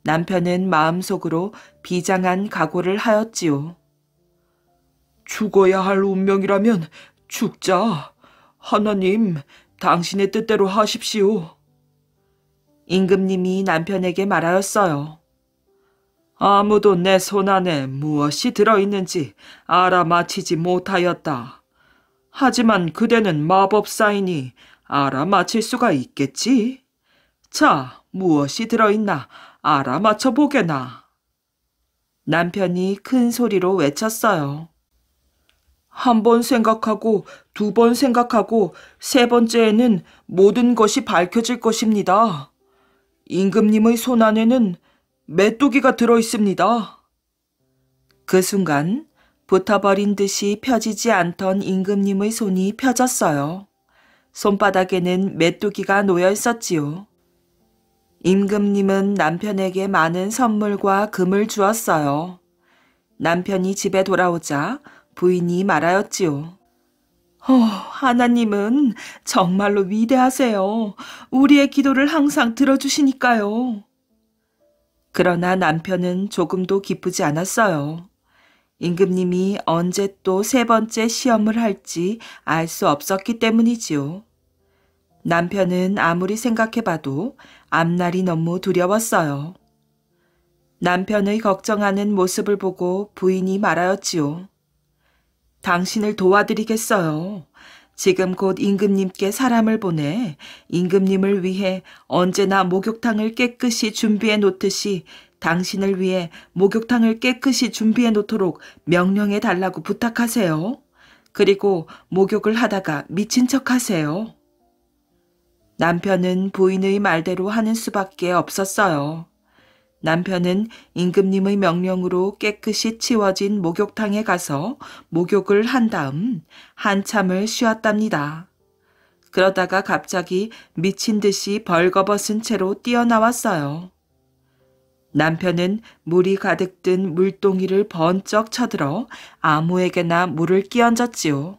남편은 마음속으로 비장한 각오를 하였지요. 죽어야 할 운명이라면 죽자. 하나님, 당신의 뜻대로 하십시오. 임금님이 남편에게 말하였어요. 아무도 내 손 안에 무엇이 들어있는지 알아맞히지 못하였다. 하지만 그대는 마법사이니 알아맞힐 수가 있겠지? 자, 무엇이 들어있나 알아맞혀 보게나. 남편이 큰 소리로 외쳤어요. 한번 생각하고 두 번 생각하고 세 번째에는 모든 것이 밝혀질 것입니다. 임금님의 손 안에는 메뚜기가 들어 있습니다. 그 순간 붙어버린 듯이 펴지지 않던 임금님의 손이 펴졌어요. 손바닥에는 메뚜기가 놓여 있었지요. 임금님은 남편에게 많은 선물과 금을 주었어요. 남편이 집에 돌아오자 부인이 말하였지요. 어, 하나님은 정말로 위대하세요. 우리의 기도를 항상 들어주시니까요. 그러나 남편은 조금도 기쁘지 않았어요. 임금님이 언제 또 세 번째 시험을 할지 알 수 없었기 때문이지요. 남편은 아무리 생각해봐도 앞날이 너무 두려웠어요. 남편의 걱정하는 모습을 보고 부인이 말하였지요. 당신을 도와드리겠어요. 지금 곧 임금님께 사람을 보내 임금님을 위해 언제나 목욕탕을 깨끗이 준비해 놓듯이 당신을 위해 목욕탕을 깨끗이 준비해 놓도록 명령해 달라고 부탁하세요. 그리고 목욕을 하다가 미친 척 하세요. 남편은 부인의 말대로 하는 수밖에 없었어요. 남편은 임금님의 명령으로 깨끗이 치워진 목욕탕에 가서 목욕을 한 다음 한참을 쉬었답니다. 그러다가 갑자기 미친 듯이 벌거벗은 채로 뛰어나왔어요. 남편은 물이 가득 든 물동이를 번쩍 쳐들어 아무에게나 물을 끼얹었지요.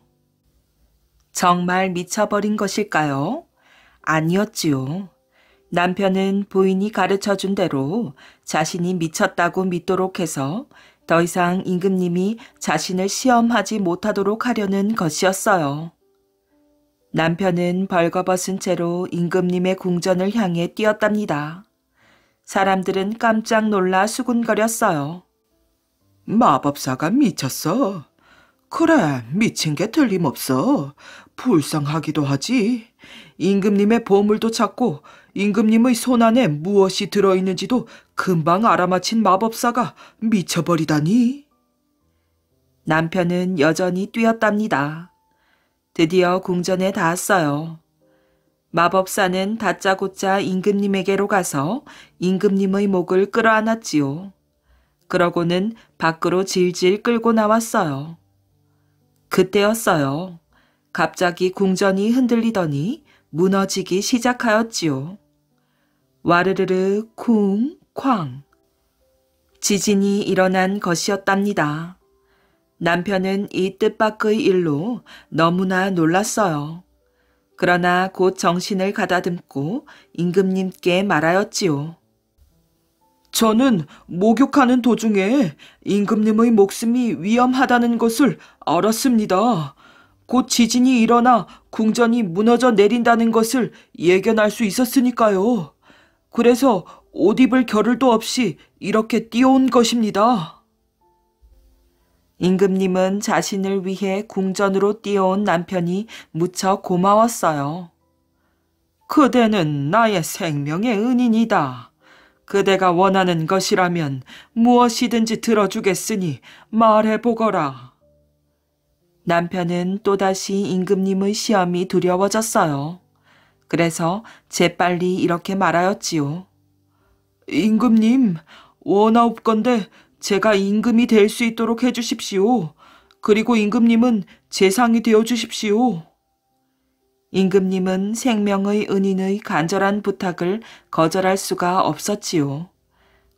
정말 미쳐버린 것일까요? 아니었지요. 남편은 부인이 가르쳐 준 대로 자신이 미쳤다고 믿도록 해서 더 이상 임금님이 자신을 시험하지 못하도록 하려는 것이었어요. 남편은 벌거벗은 채로 임금님의 궁전을 향해 뛰었답니다. 사람들은 깜짝 놀라 수군거렸어요. 마법사가 미쳤어. 그래, 미친 게 틀림없어. 불쌍하기도 하지. 임금님의 보물도 찾고 임금님의 손 안에 무엇이 들어있는지도 금방 알아맞힌 마법사가 미쳐버리다니. 남편은 여전히 뛰었답니다. 드디어 궁전에 닿았어요. 마법사는 다짜고짜 임금님에게로 가서 임금님의 목을 끌어안았지요. 그러고는 밖으로 질질 끌고 나왔어요. 그때였어요. 갑자기 궁전이 흔들리더니 무너지기 시작하였지요. 와르르르 쿵, 쾅. 지진이 일어난 것이었답니다. 남편은 이 뜻밖의 일로 너무나 놀랐어요. 그러나 곧 정신을 가다듬고 임금님께 말하였지요. 저는 목욕하는 도중에 임금님의 목숨이 위험하다는 것을 알았습니다. 곧 지진이 일어나 궁전이 무너져 내린다는 것을 예견할 수 있었으니까요. 그래서 옷 입을 겨를도 없이 이렇게 뛰어온 것입니다. 임금님은 자신을 위해 궁전으로 뛰어온 남편이 무척 고마웠어요. 그대는 나의 생명의 은인이다. 그대가 원하는 것이라면 무엇이든지 들어주겠으니 말해보거라. 남편은 또다시 임금님의 시험이 두려워졌어요. 그래서 재빨리 이렇게 말하였지요. 임금님, 원하옵건데 제가 임금이 될 수 있도록 해주십시오. 그리고 임금님은 재상이 되어 주십시오. 임금님은 생명의 은인의 간절한 부탁을 거절할 수가 없었지요.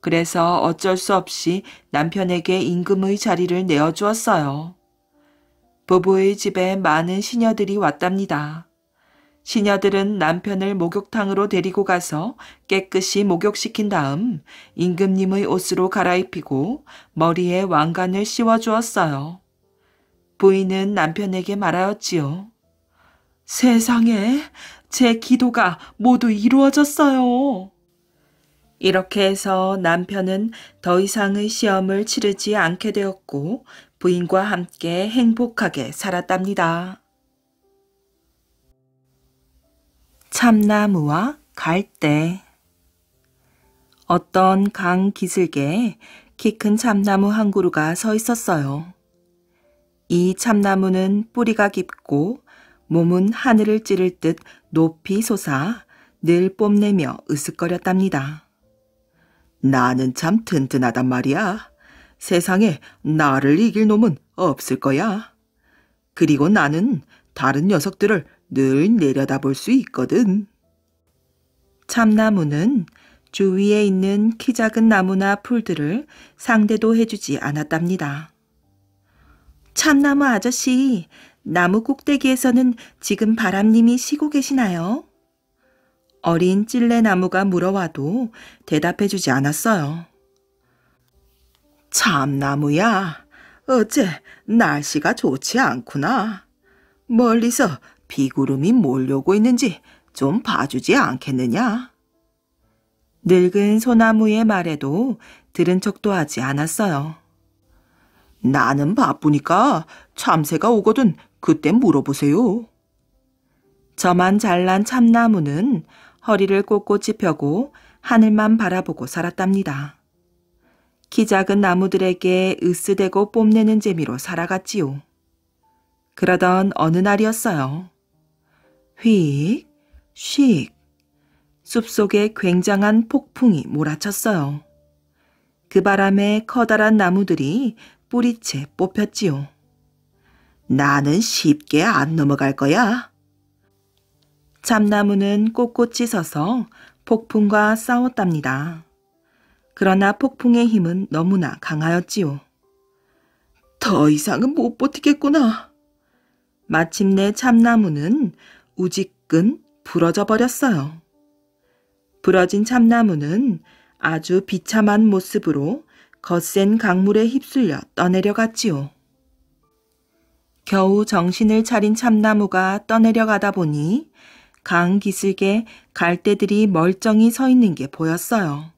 그래서 어쩔 수 없이 남편에게 임금의 자리를 내어주었어요. 부부의 집에 많은 시녀들이 왔답니다. 시녀들은 남편을 목욕탕으로 데리고 가서 깨끗이 목욕시킨 다음 임금님의 옷으로 갈아입히고 머리에 왕관을 씌워주었어요. 부인은 남편에게 말하였지요. 세상에 제 기도가 모두 이루어졌어요. 이렇게 해서 남편은 더 이상의 시험을 치르지 않게 되었고 부인과 함께 행복하게 살았답니다. 참나무와 갈대 어떤 강 기슭에 키 큰 참나무 한 그루가 서 있었어요. 이 참나무는 뿌리가 깊고 몸은 하늘을 찌를 듯 높이 솟아 늘 뽐내며 으쓱거렸답니다. 나는 참 튼튼하단 말이야. 세상에 나를 이길 놈은 없을 거야. 그리고 나는 다른 녀석들을 늘 내려다볼 수 있거든. 참나무는 주위에 있는 키 작은 나무나 풀들을 상대도 해주지 않았답니다. 참나무 아저씨, 나무 꼭대기에서는 지금 바람님이 쉬고 계시나요? 어린 찔레나무가 물어와도 대답해주지 않았어요. 참나무야, 어째 날씨가 좋지 않구나. 멀리서 비구름이 몰려오고 있는지 좀 봐주지 않겠느냐. 늙은 소나무의 말에도 들은 척도 하지 않았어요. 나는 바쁘니까 참새가 오거든 그때 물어보세요. 저만 잘난 참나무는 허리를 꼿꼿이 펴고 하늘만 바라보고 살았답니다. 키 작은 나무들에게 으스대고 뽐내는 재미로 살아갔지요. 그러던 어느 날이었어요. 휙, 씩. 숲속에 굉장한 폭풍이 몰아쳤어요. 그 바람에 커다란 나무들이 뿌리채 뽑혔지요. 나는 쉽게 안 넘어갈 거야. 참나무는 꼿꼿이 서서 폭풍과 싸웠답니다. 그러나 폭풍의 힘은 너무나 강하였지요. 더 이상은 못 버티겠구나. 마침내 참나무는 우직근 부러져 버렸어요. 부러진 참나무는 아주 비참한 모습으로 거센 강물에 휩쓸려 떠내려갔지요. 겨우 정신을 차린 참나무가 떠내려가다 보니 강 기슭에 갈대들이 멀쩡히 서 있는 게 보였어요.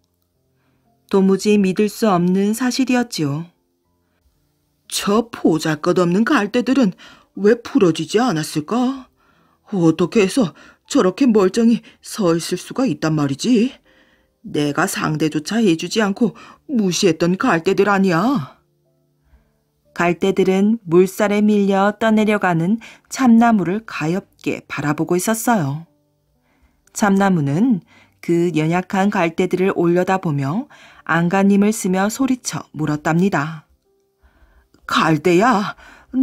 도무지 믿을 수 없는 사실이었지요. 저 보잘것없는 갈대들은 왜 부러지지 않았을까? 어떻게 해서 저렇게 멀쩡히 서 있을 수가 있단 말이지? 내가 상대조차 해주지 않고 무시했던 갈대들 아니야. 갈대들은 물살에 밀려 떠내려가는 참나무를 가엽게 바라보고 있었어요. 참나무는 그 연약한 갈대들을 올려다보며 안간힘을 쓰며 소리쳐 물었답니다. 갈대야,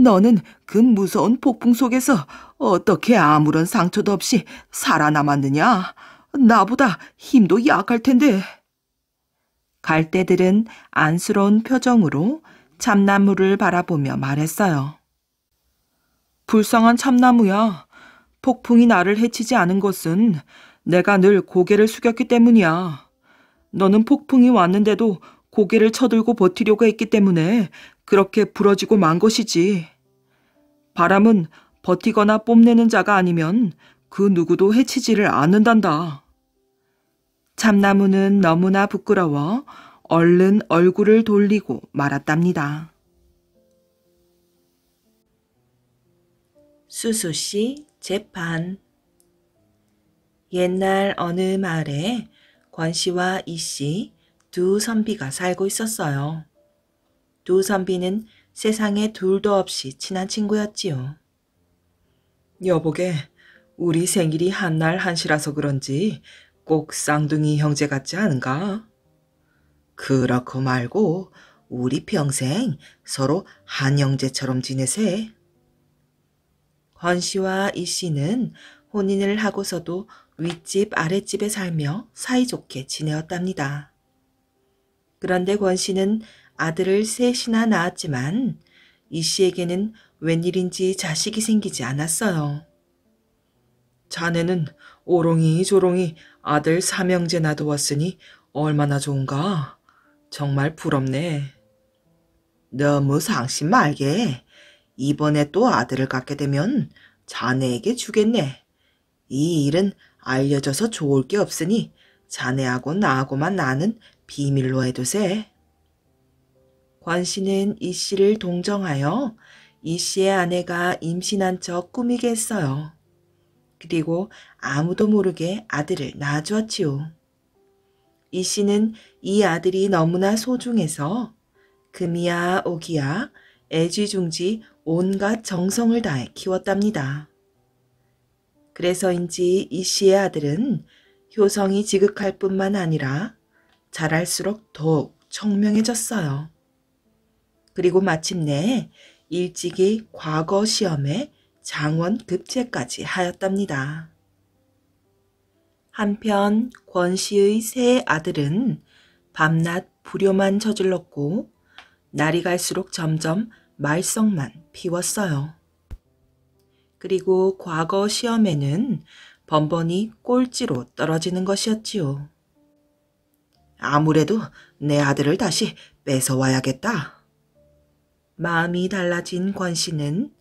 너는 그 무서운 폭풍 속에서 어떻게 아무런 상처도 없이 살아남았느냐? 나보다 힘도 약할 텐데. 갈대들은 안쓰러운 표정으로 참나무를 바라보며 말했어요. 불쌍한 참나무야. 폭풍이 나를 해치지 않은 것은 내가 늘 고개를 숙였기 때문이야. 너는 폭풍이 왔는데도 고개를 쳐들고 버티려고 했기 때문에 그렇게 부러지고 만 것이지. 바람은 버티거나 뽐내는 자가 아니면 그 누구도 해치지를 않는단다. 참나무는 너무나 부끄러워 얼른 얼굴을 돌리고 말았답니다. 수수 씨 재판 옛날 어느 마을에 권 씨와 이씨두 선비가 살고 있었어요. 두 선비는 세상에 둘도 없이 친한 친구였지요. 여보게, 우리 생일이 한날 한시라서 그런지 꼭 쌍둥이 형제 같지 않은가? 그렇고 말고 우리 평생 서로 한 형제처럼 지내세. 권 씨와 이 씨는 혼인을 하고서도 윗집 아랫집에 살며 사이좋게 지내었답니다. 그런데 권 씨는 아들을 셋이나 낳았지만 이 씨에게는 웬일인지 자식이 생기지 않았어요. 자네는 오롱이 조롱이 아들 삼형제 나두었으니 얼마나 좋은가. 정말 부럽네. 너무 상심 말게. 이번에 또 아들을 갖게 되면 자네에게 주겠네. 이 일은 알려져서 좋을 게 없으니 자네하고 나하고만 나는 비밀로 해도세 관씨는 이 씨를 동정하여 이 씨의 아내가 임신한 척 꾸미게 했어요. 그리고 아무도 모르게 아들을 낳아주었지요. 이 씨는 이 아들이 너무나 소중해서 금이야 오기야 애지중지 온갖 정성을 다해 키웠답니다. 그래서인지 이 씨의 아들은 효성이 지극할 뿐만 아니라 자랄수록 더욱 청명해졌어요. 그리고 마침내 일찍이 과거 시험에 장원 급제까지 하였답니다. 한편 권 씨의 세 아들은 밤낮 불효만 저질렀고 날이 갈수록 점점 말썽만 피웠어요. 그리고 과거 시험에는 번번이 꼴찌로 떨어지는 것이었지요. 아무래도 내 아들을 다시 뺏어와야겠다. 마음이 달라진 권 씨는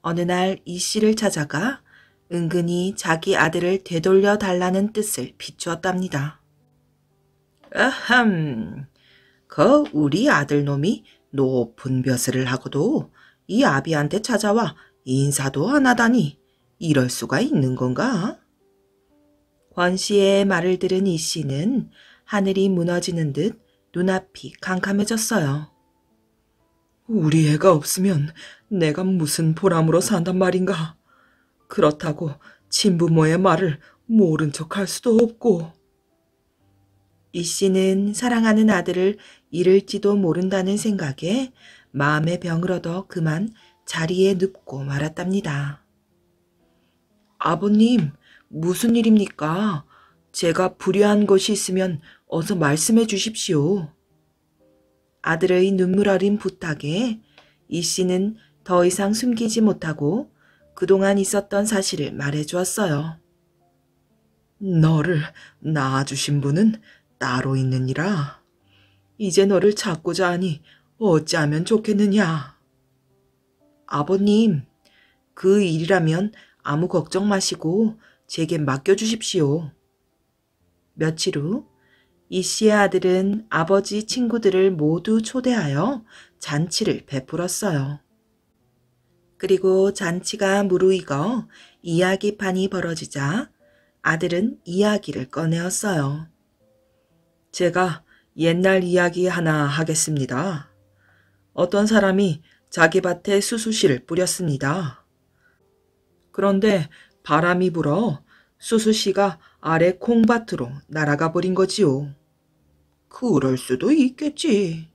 어느 날이 씨를 찾아가 은근히 자기 아들을 되돌려 달라는 뜻을 비추었답니다. 아함, 그 우리 아들놈이 높은 벼슬을 하고도 이 아비한테 찾아와 인사도 안 하다니 이럴 수가 있는 건가? 권 씨의 말을 들은 이 씨는 하늘이 무너지는 듯 눈앞이 캄캄해졌어요. 우리 애가 없으면 내가 무슨 보람으로 산단 말인가. 그렇다고 친부모의 말을 모른 척할 수도 없고. 이 씨는 사랑하는 아들을 잃을지도 모른다는 생각에 마음의 병을 얻어 그만 자리에 눕고 말았답니다. 아버님, 무슨 일입니까? 제가 불효한 것이 있으면 어서 말씀해 주십시오. 아들의 눈물 어린 부탁에 이 씨는 더 이상 숨기지 못하고 그동안 있었던 사실을 말해주었어요. 너를 낳아주신 분은 따로 있느니라. 이제 너를 찾고자 하니 어찌하면 좋겠느냐. 아버님, 그 일이라면 아무 걱정 마시고 제게 맡겨주십시오. 며칠 후 이씨의 아들은 아버지 친구들을 모두 초대하여 잔치를 베풀었어요. 그리고 잔치가 무르익어 이야기판이 벌어지자 아들은 이야기를 꺼내었어요. 제가 옛날 이야기 하나 하겠습니다. 어떤 사람이 자기 밭에 수수씨를 뿌렸습니다. 그런데 바람이 불어 수수씨가 아래 콩밭으로 날아가 버린 거지요. 그럴 수도 있겠지.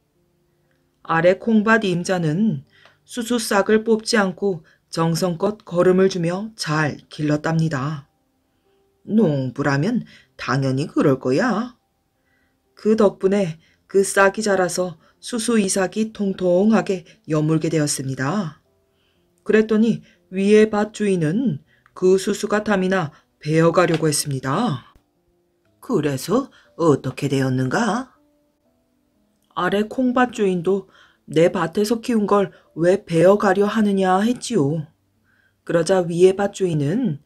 아래 콩밭 임자는 수수싹을 뽑지 않고 정성껏 걸음을 주며 잘 길렀답니다. 농부라면 당연히 그럴 거야. 그 덕분에 그 싹이 자라서 수수 이삭이 통통하게 여물게 되었습니다. 그랬더니 위의 밭 주인은 그 수수가 탐이나 베어가려고 했습니다. 그래서 어떻게 되었는가? 아래 콩밭 주인도 내 밭에서 키운 걸 왜 베어가려 하느냐 했지요. 그러자 위의 밭 주인은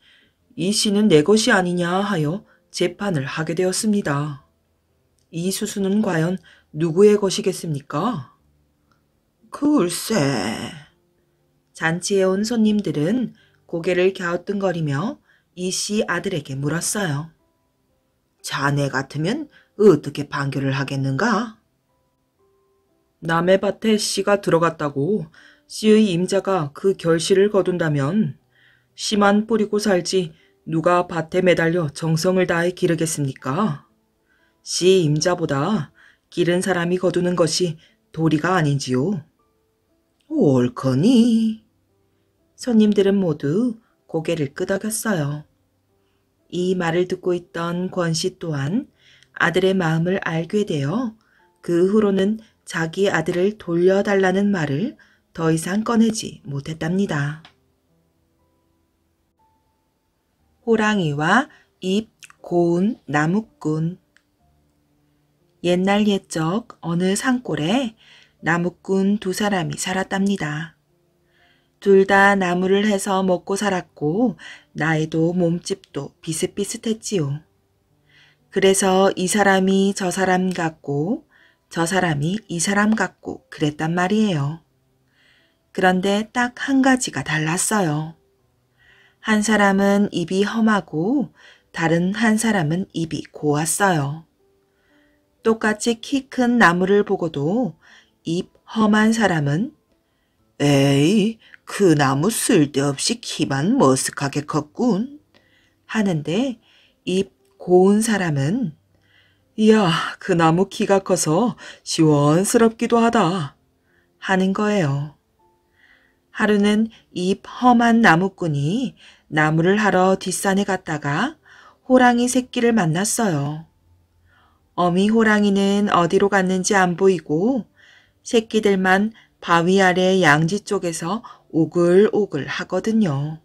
이 씨는 내 것이 아니냐 하여 재판을 하게 되었습니다. 이 수수는 과연 누구의 것이겠습니까? 글쎄. 잔치에 온 손님들은 고개를 갸우뚱거리며 이 씨 아들에게 물었어요. 자네 같으면 어떻게 반결을 하겠는가? 남의 밭에 씨가 들어갔다고 씨의 임자가 그 결실을 거둔다면 씨만 뿌리고 살지 누가 밭에 매달려 정성을 다해 기르겠습니까? 씨 임자보다 기른 사람이 거두는 것이 도리가 아닌지요. 옳거니. 손님들은 모두 고개를 끄덕였어요. 이 말을 듣고 있던 권씨 또한 아들의 마음을 알게 되어 그 후로는 자기 아들을 돌려달라는 말을 더 이상 꺼내지 못했답니다. 호랑이와 잎 고운 나무꾼 옛날 옛적 어느 산골에 나무꾼 두 사람이 살았답니다. 둘다 나무를 해서 먹고 살았고 나이도 몸집도 비슷비슷했지요. 그래서 이 사람이 저 사람 같고 저 사람이 이 사람 같고 그랬단 말이에요. 그런데 딱 한 가지가 달랐어요. 한 사람은 입이 험하고 다른 한 사람은 입이 고왔어요. 똑같이 키 큰 나무를 보고도 입 험한 사람은 에이 그 나무 쓸데없이 키만 머쓱하게 컸군 하는데 입 고운 사람은 이야 그 나무 키가 커서 시원스럽기도 하다 하는 거예요. 하루는 입 험한 나무꾼이 나무를 하러 뒷산에 갔다가 호랑이 새끼를 만났어요. 어미 호랑이는 어디로 갔는지 안 보이고 새끼들만 바위 아래 양지 쪽에서 오글오글 하거든요.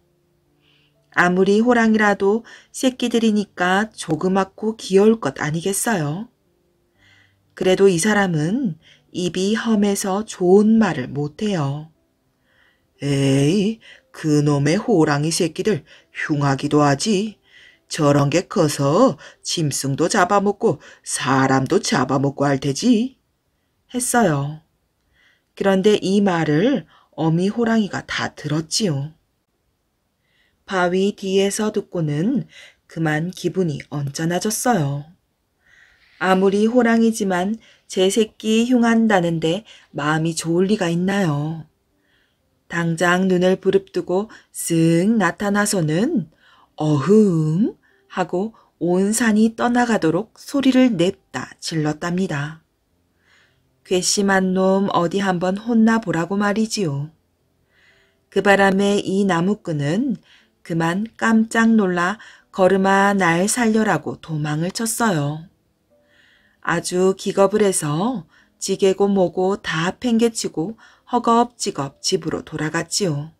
아무리 호랑이라도 새끼들이니까 조그맣고 귀여울 것 아니겠어요? 그래도 이 사람은 입이 험해서 좋은 말을 못해요. 에이, 그놈의 호랑이 새끼들 흉하기도 하지. 저런 게 커서 짐승도 잡아먹고 사람도 잡아먹고 할 테지. 했어요. 그런데 이 말을 어미 호랑이가 다 들었지요. 바위 뒤에서 듣고는 그만 기분이 언짢아졌어요. 아무리 호랑이지만 제 새끼 흉한다는데 마음이 좋을 리가 있나요? 당장 눈을 부릅뜨고 쓱 나타나서는 어흥 하고 온 산이 떠나가도록 소리를 냅다 질렀답니다. 괘씸한 놈 어디 한번 혼나보라고 말이지요. 그 바람에 이 나무꾼은 그만 깜짝 놀라 걸음아 날 살려라고 도망을 쳤어요. 아주 기겁을 해서 지게고 뭐고 다 팽개치고 허겁지겁 집으로 돌아갔지요.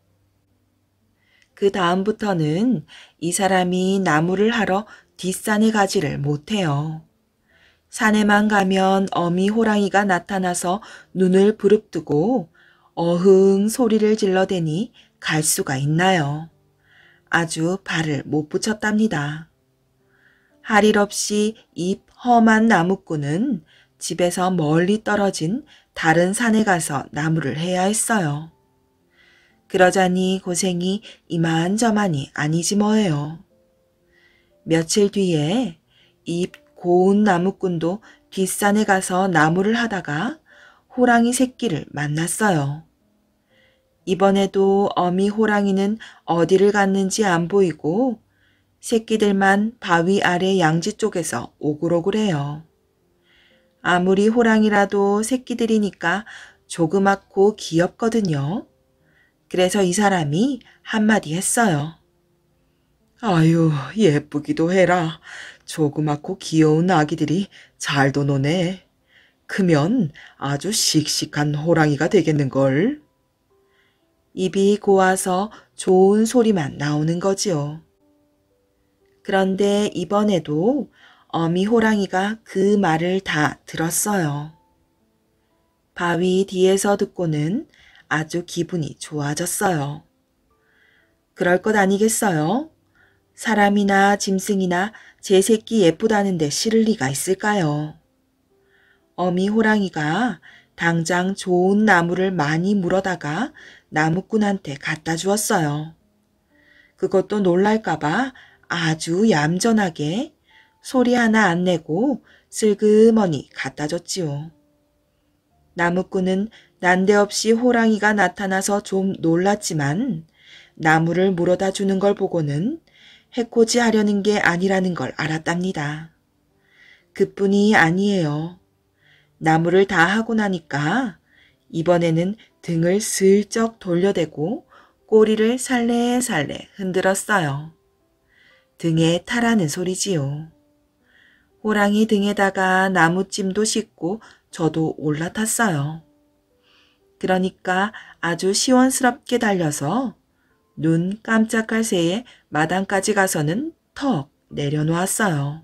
그 다음부터는 이 사람이 나무를 하러 뒷산에 가지를 못해요. 산에만 가면 어미 호랑이가 나타나서 눈을 부릅뜨고 어흥 소리를 질러대니 갈 수가 있나요? 아주 발을 못 붙였답니다. 할 일 없이 잎 험한 나무꾼은 집에서 멀리 떨어진 다른 산에 가서 나무를 해야 했어요. 그러자니 고생이 이만저만이 아니지 뭐예요. 며칠 뒤에 잎 고운 나무꾼도 뒷산에 가서 나무를 하다가 호랑이 새끼를 만났어요. 이번에도 어미 호랑이는 어디를 갔는지 안 보이고 새끼들만 바위 아래 양지 쪽에서 오글오글해요. 아무리 호랑이라도 새끼들이니까 조그맣고 귀엽거든요. 그래서 이 사람이 한마디 했어요. 아유, 예쁘기도 해라. 조그맣고 귀여운 아기들이 잘도 노네. 크면 아주 씩씩한 호랑이가 되겠는걸. 입이 고와서 좋은 소리만 나오는 거지요. 그런데 이번에도 어미 호랑이가 그 말을 다 들었어요. 바위 뒤에서 듣고는 아주 기분이 좋아졌어요. 그럴 것 아니겠어요? 사람이나 짐승이나 제 새끼 예쁘다는데 싫을 리가 있을까요? 어미 호랑이가 당장 좋은 나무를 많이 물어다가 나무꾼한테 갖다 주었어요. 그것도 놀랄까봐 아주 얌전하게 소리 하나 안 내고 슬그머니 갖다 줬지요. 나무꾼은 난데없이 호랑이가 나타나서 좀 놀랐지만 나무를 물어다 주는 걸 보고는 해코지하려는 게 아니라는 걸 알았답니다. 그뿐이 아니에요. 나무를 다 하고 나니까 이번에는 등을 슬쩍 돌려대고 꼬리를 살래살래 흔들었어요. 등에 타라는 소리지요. 호랑이 등에다가 나무찜도 싣고 저도 올라탔어요. 그러니까 아주 시원스럽게 달려서 눈 깜짝할 새에 마당까지 가서는 턱 내려놓았어요.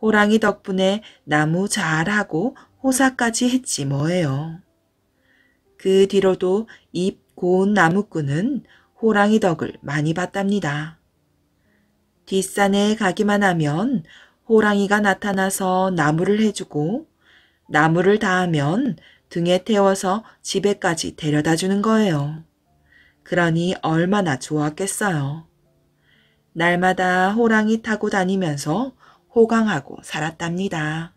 호랑이 덕분에 나무 잘하고 호사까지 했지 뭐예요. 그 뒤로도 잎 고운 나무꾼은 호랑이 덕을 많이 봤답니다. 뒷산에 가기만 하면 호랑이가 나타나서 나무를 해주고 나무를 다하면 등에 태워서 집에까지 데려다 주는 거예요. 그러니 얼마나 좋았겠어요. 날마다 호랑이 타고 다니면서 호강하고 살았답니다.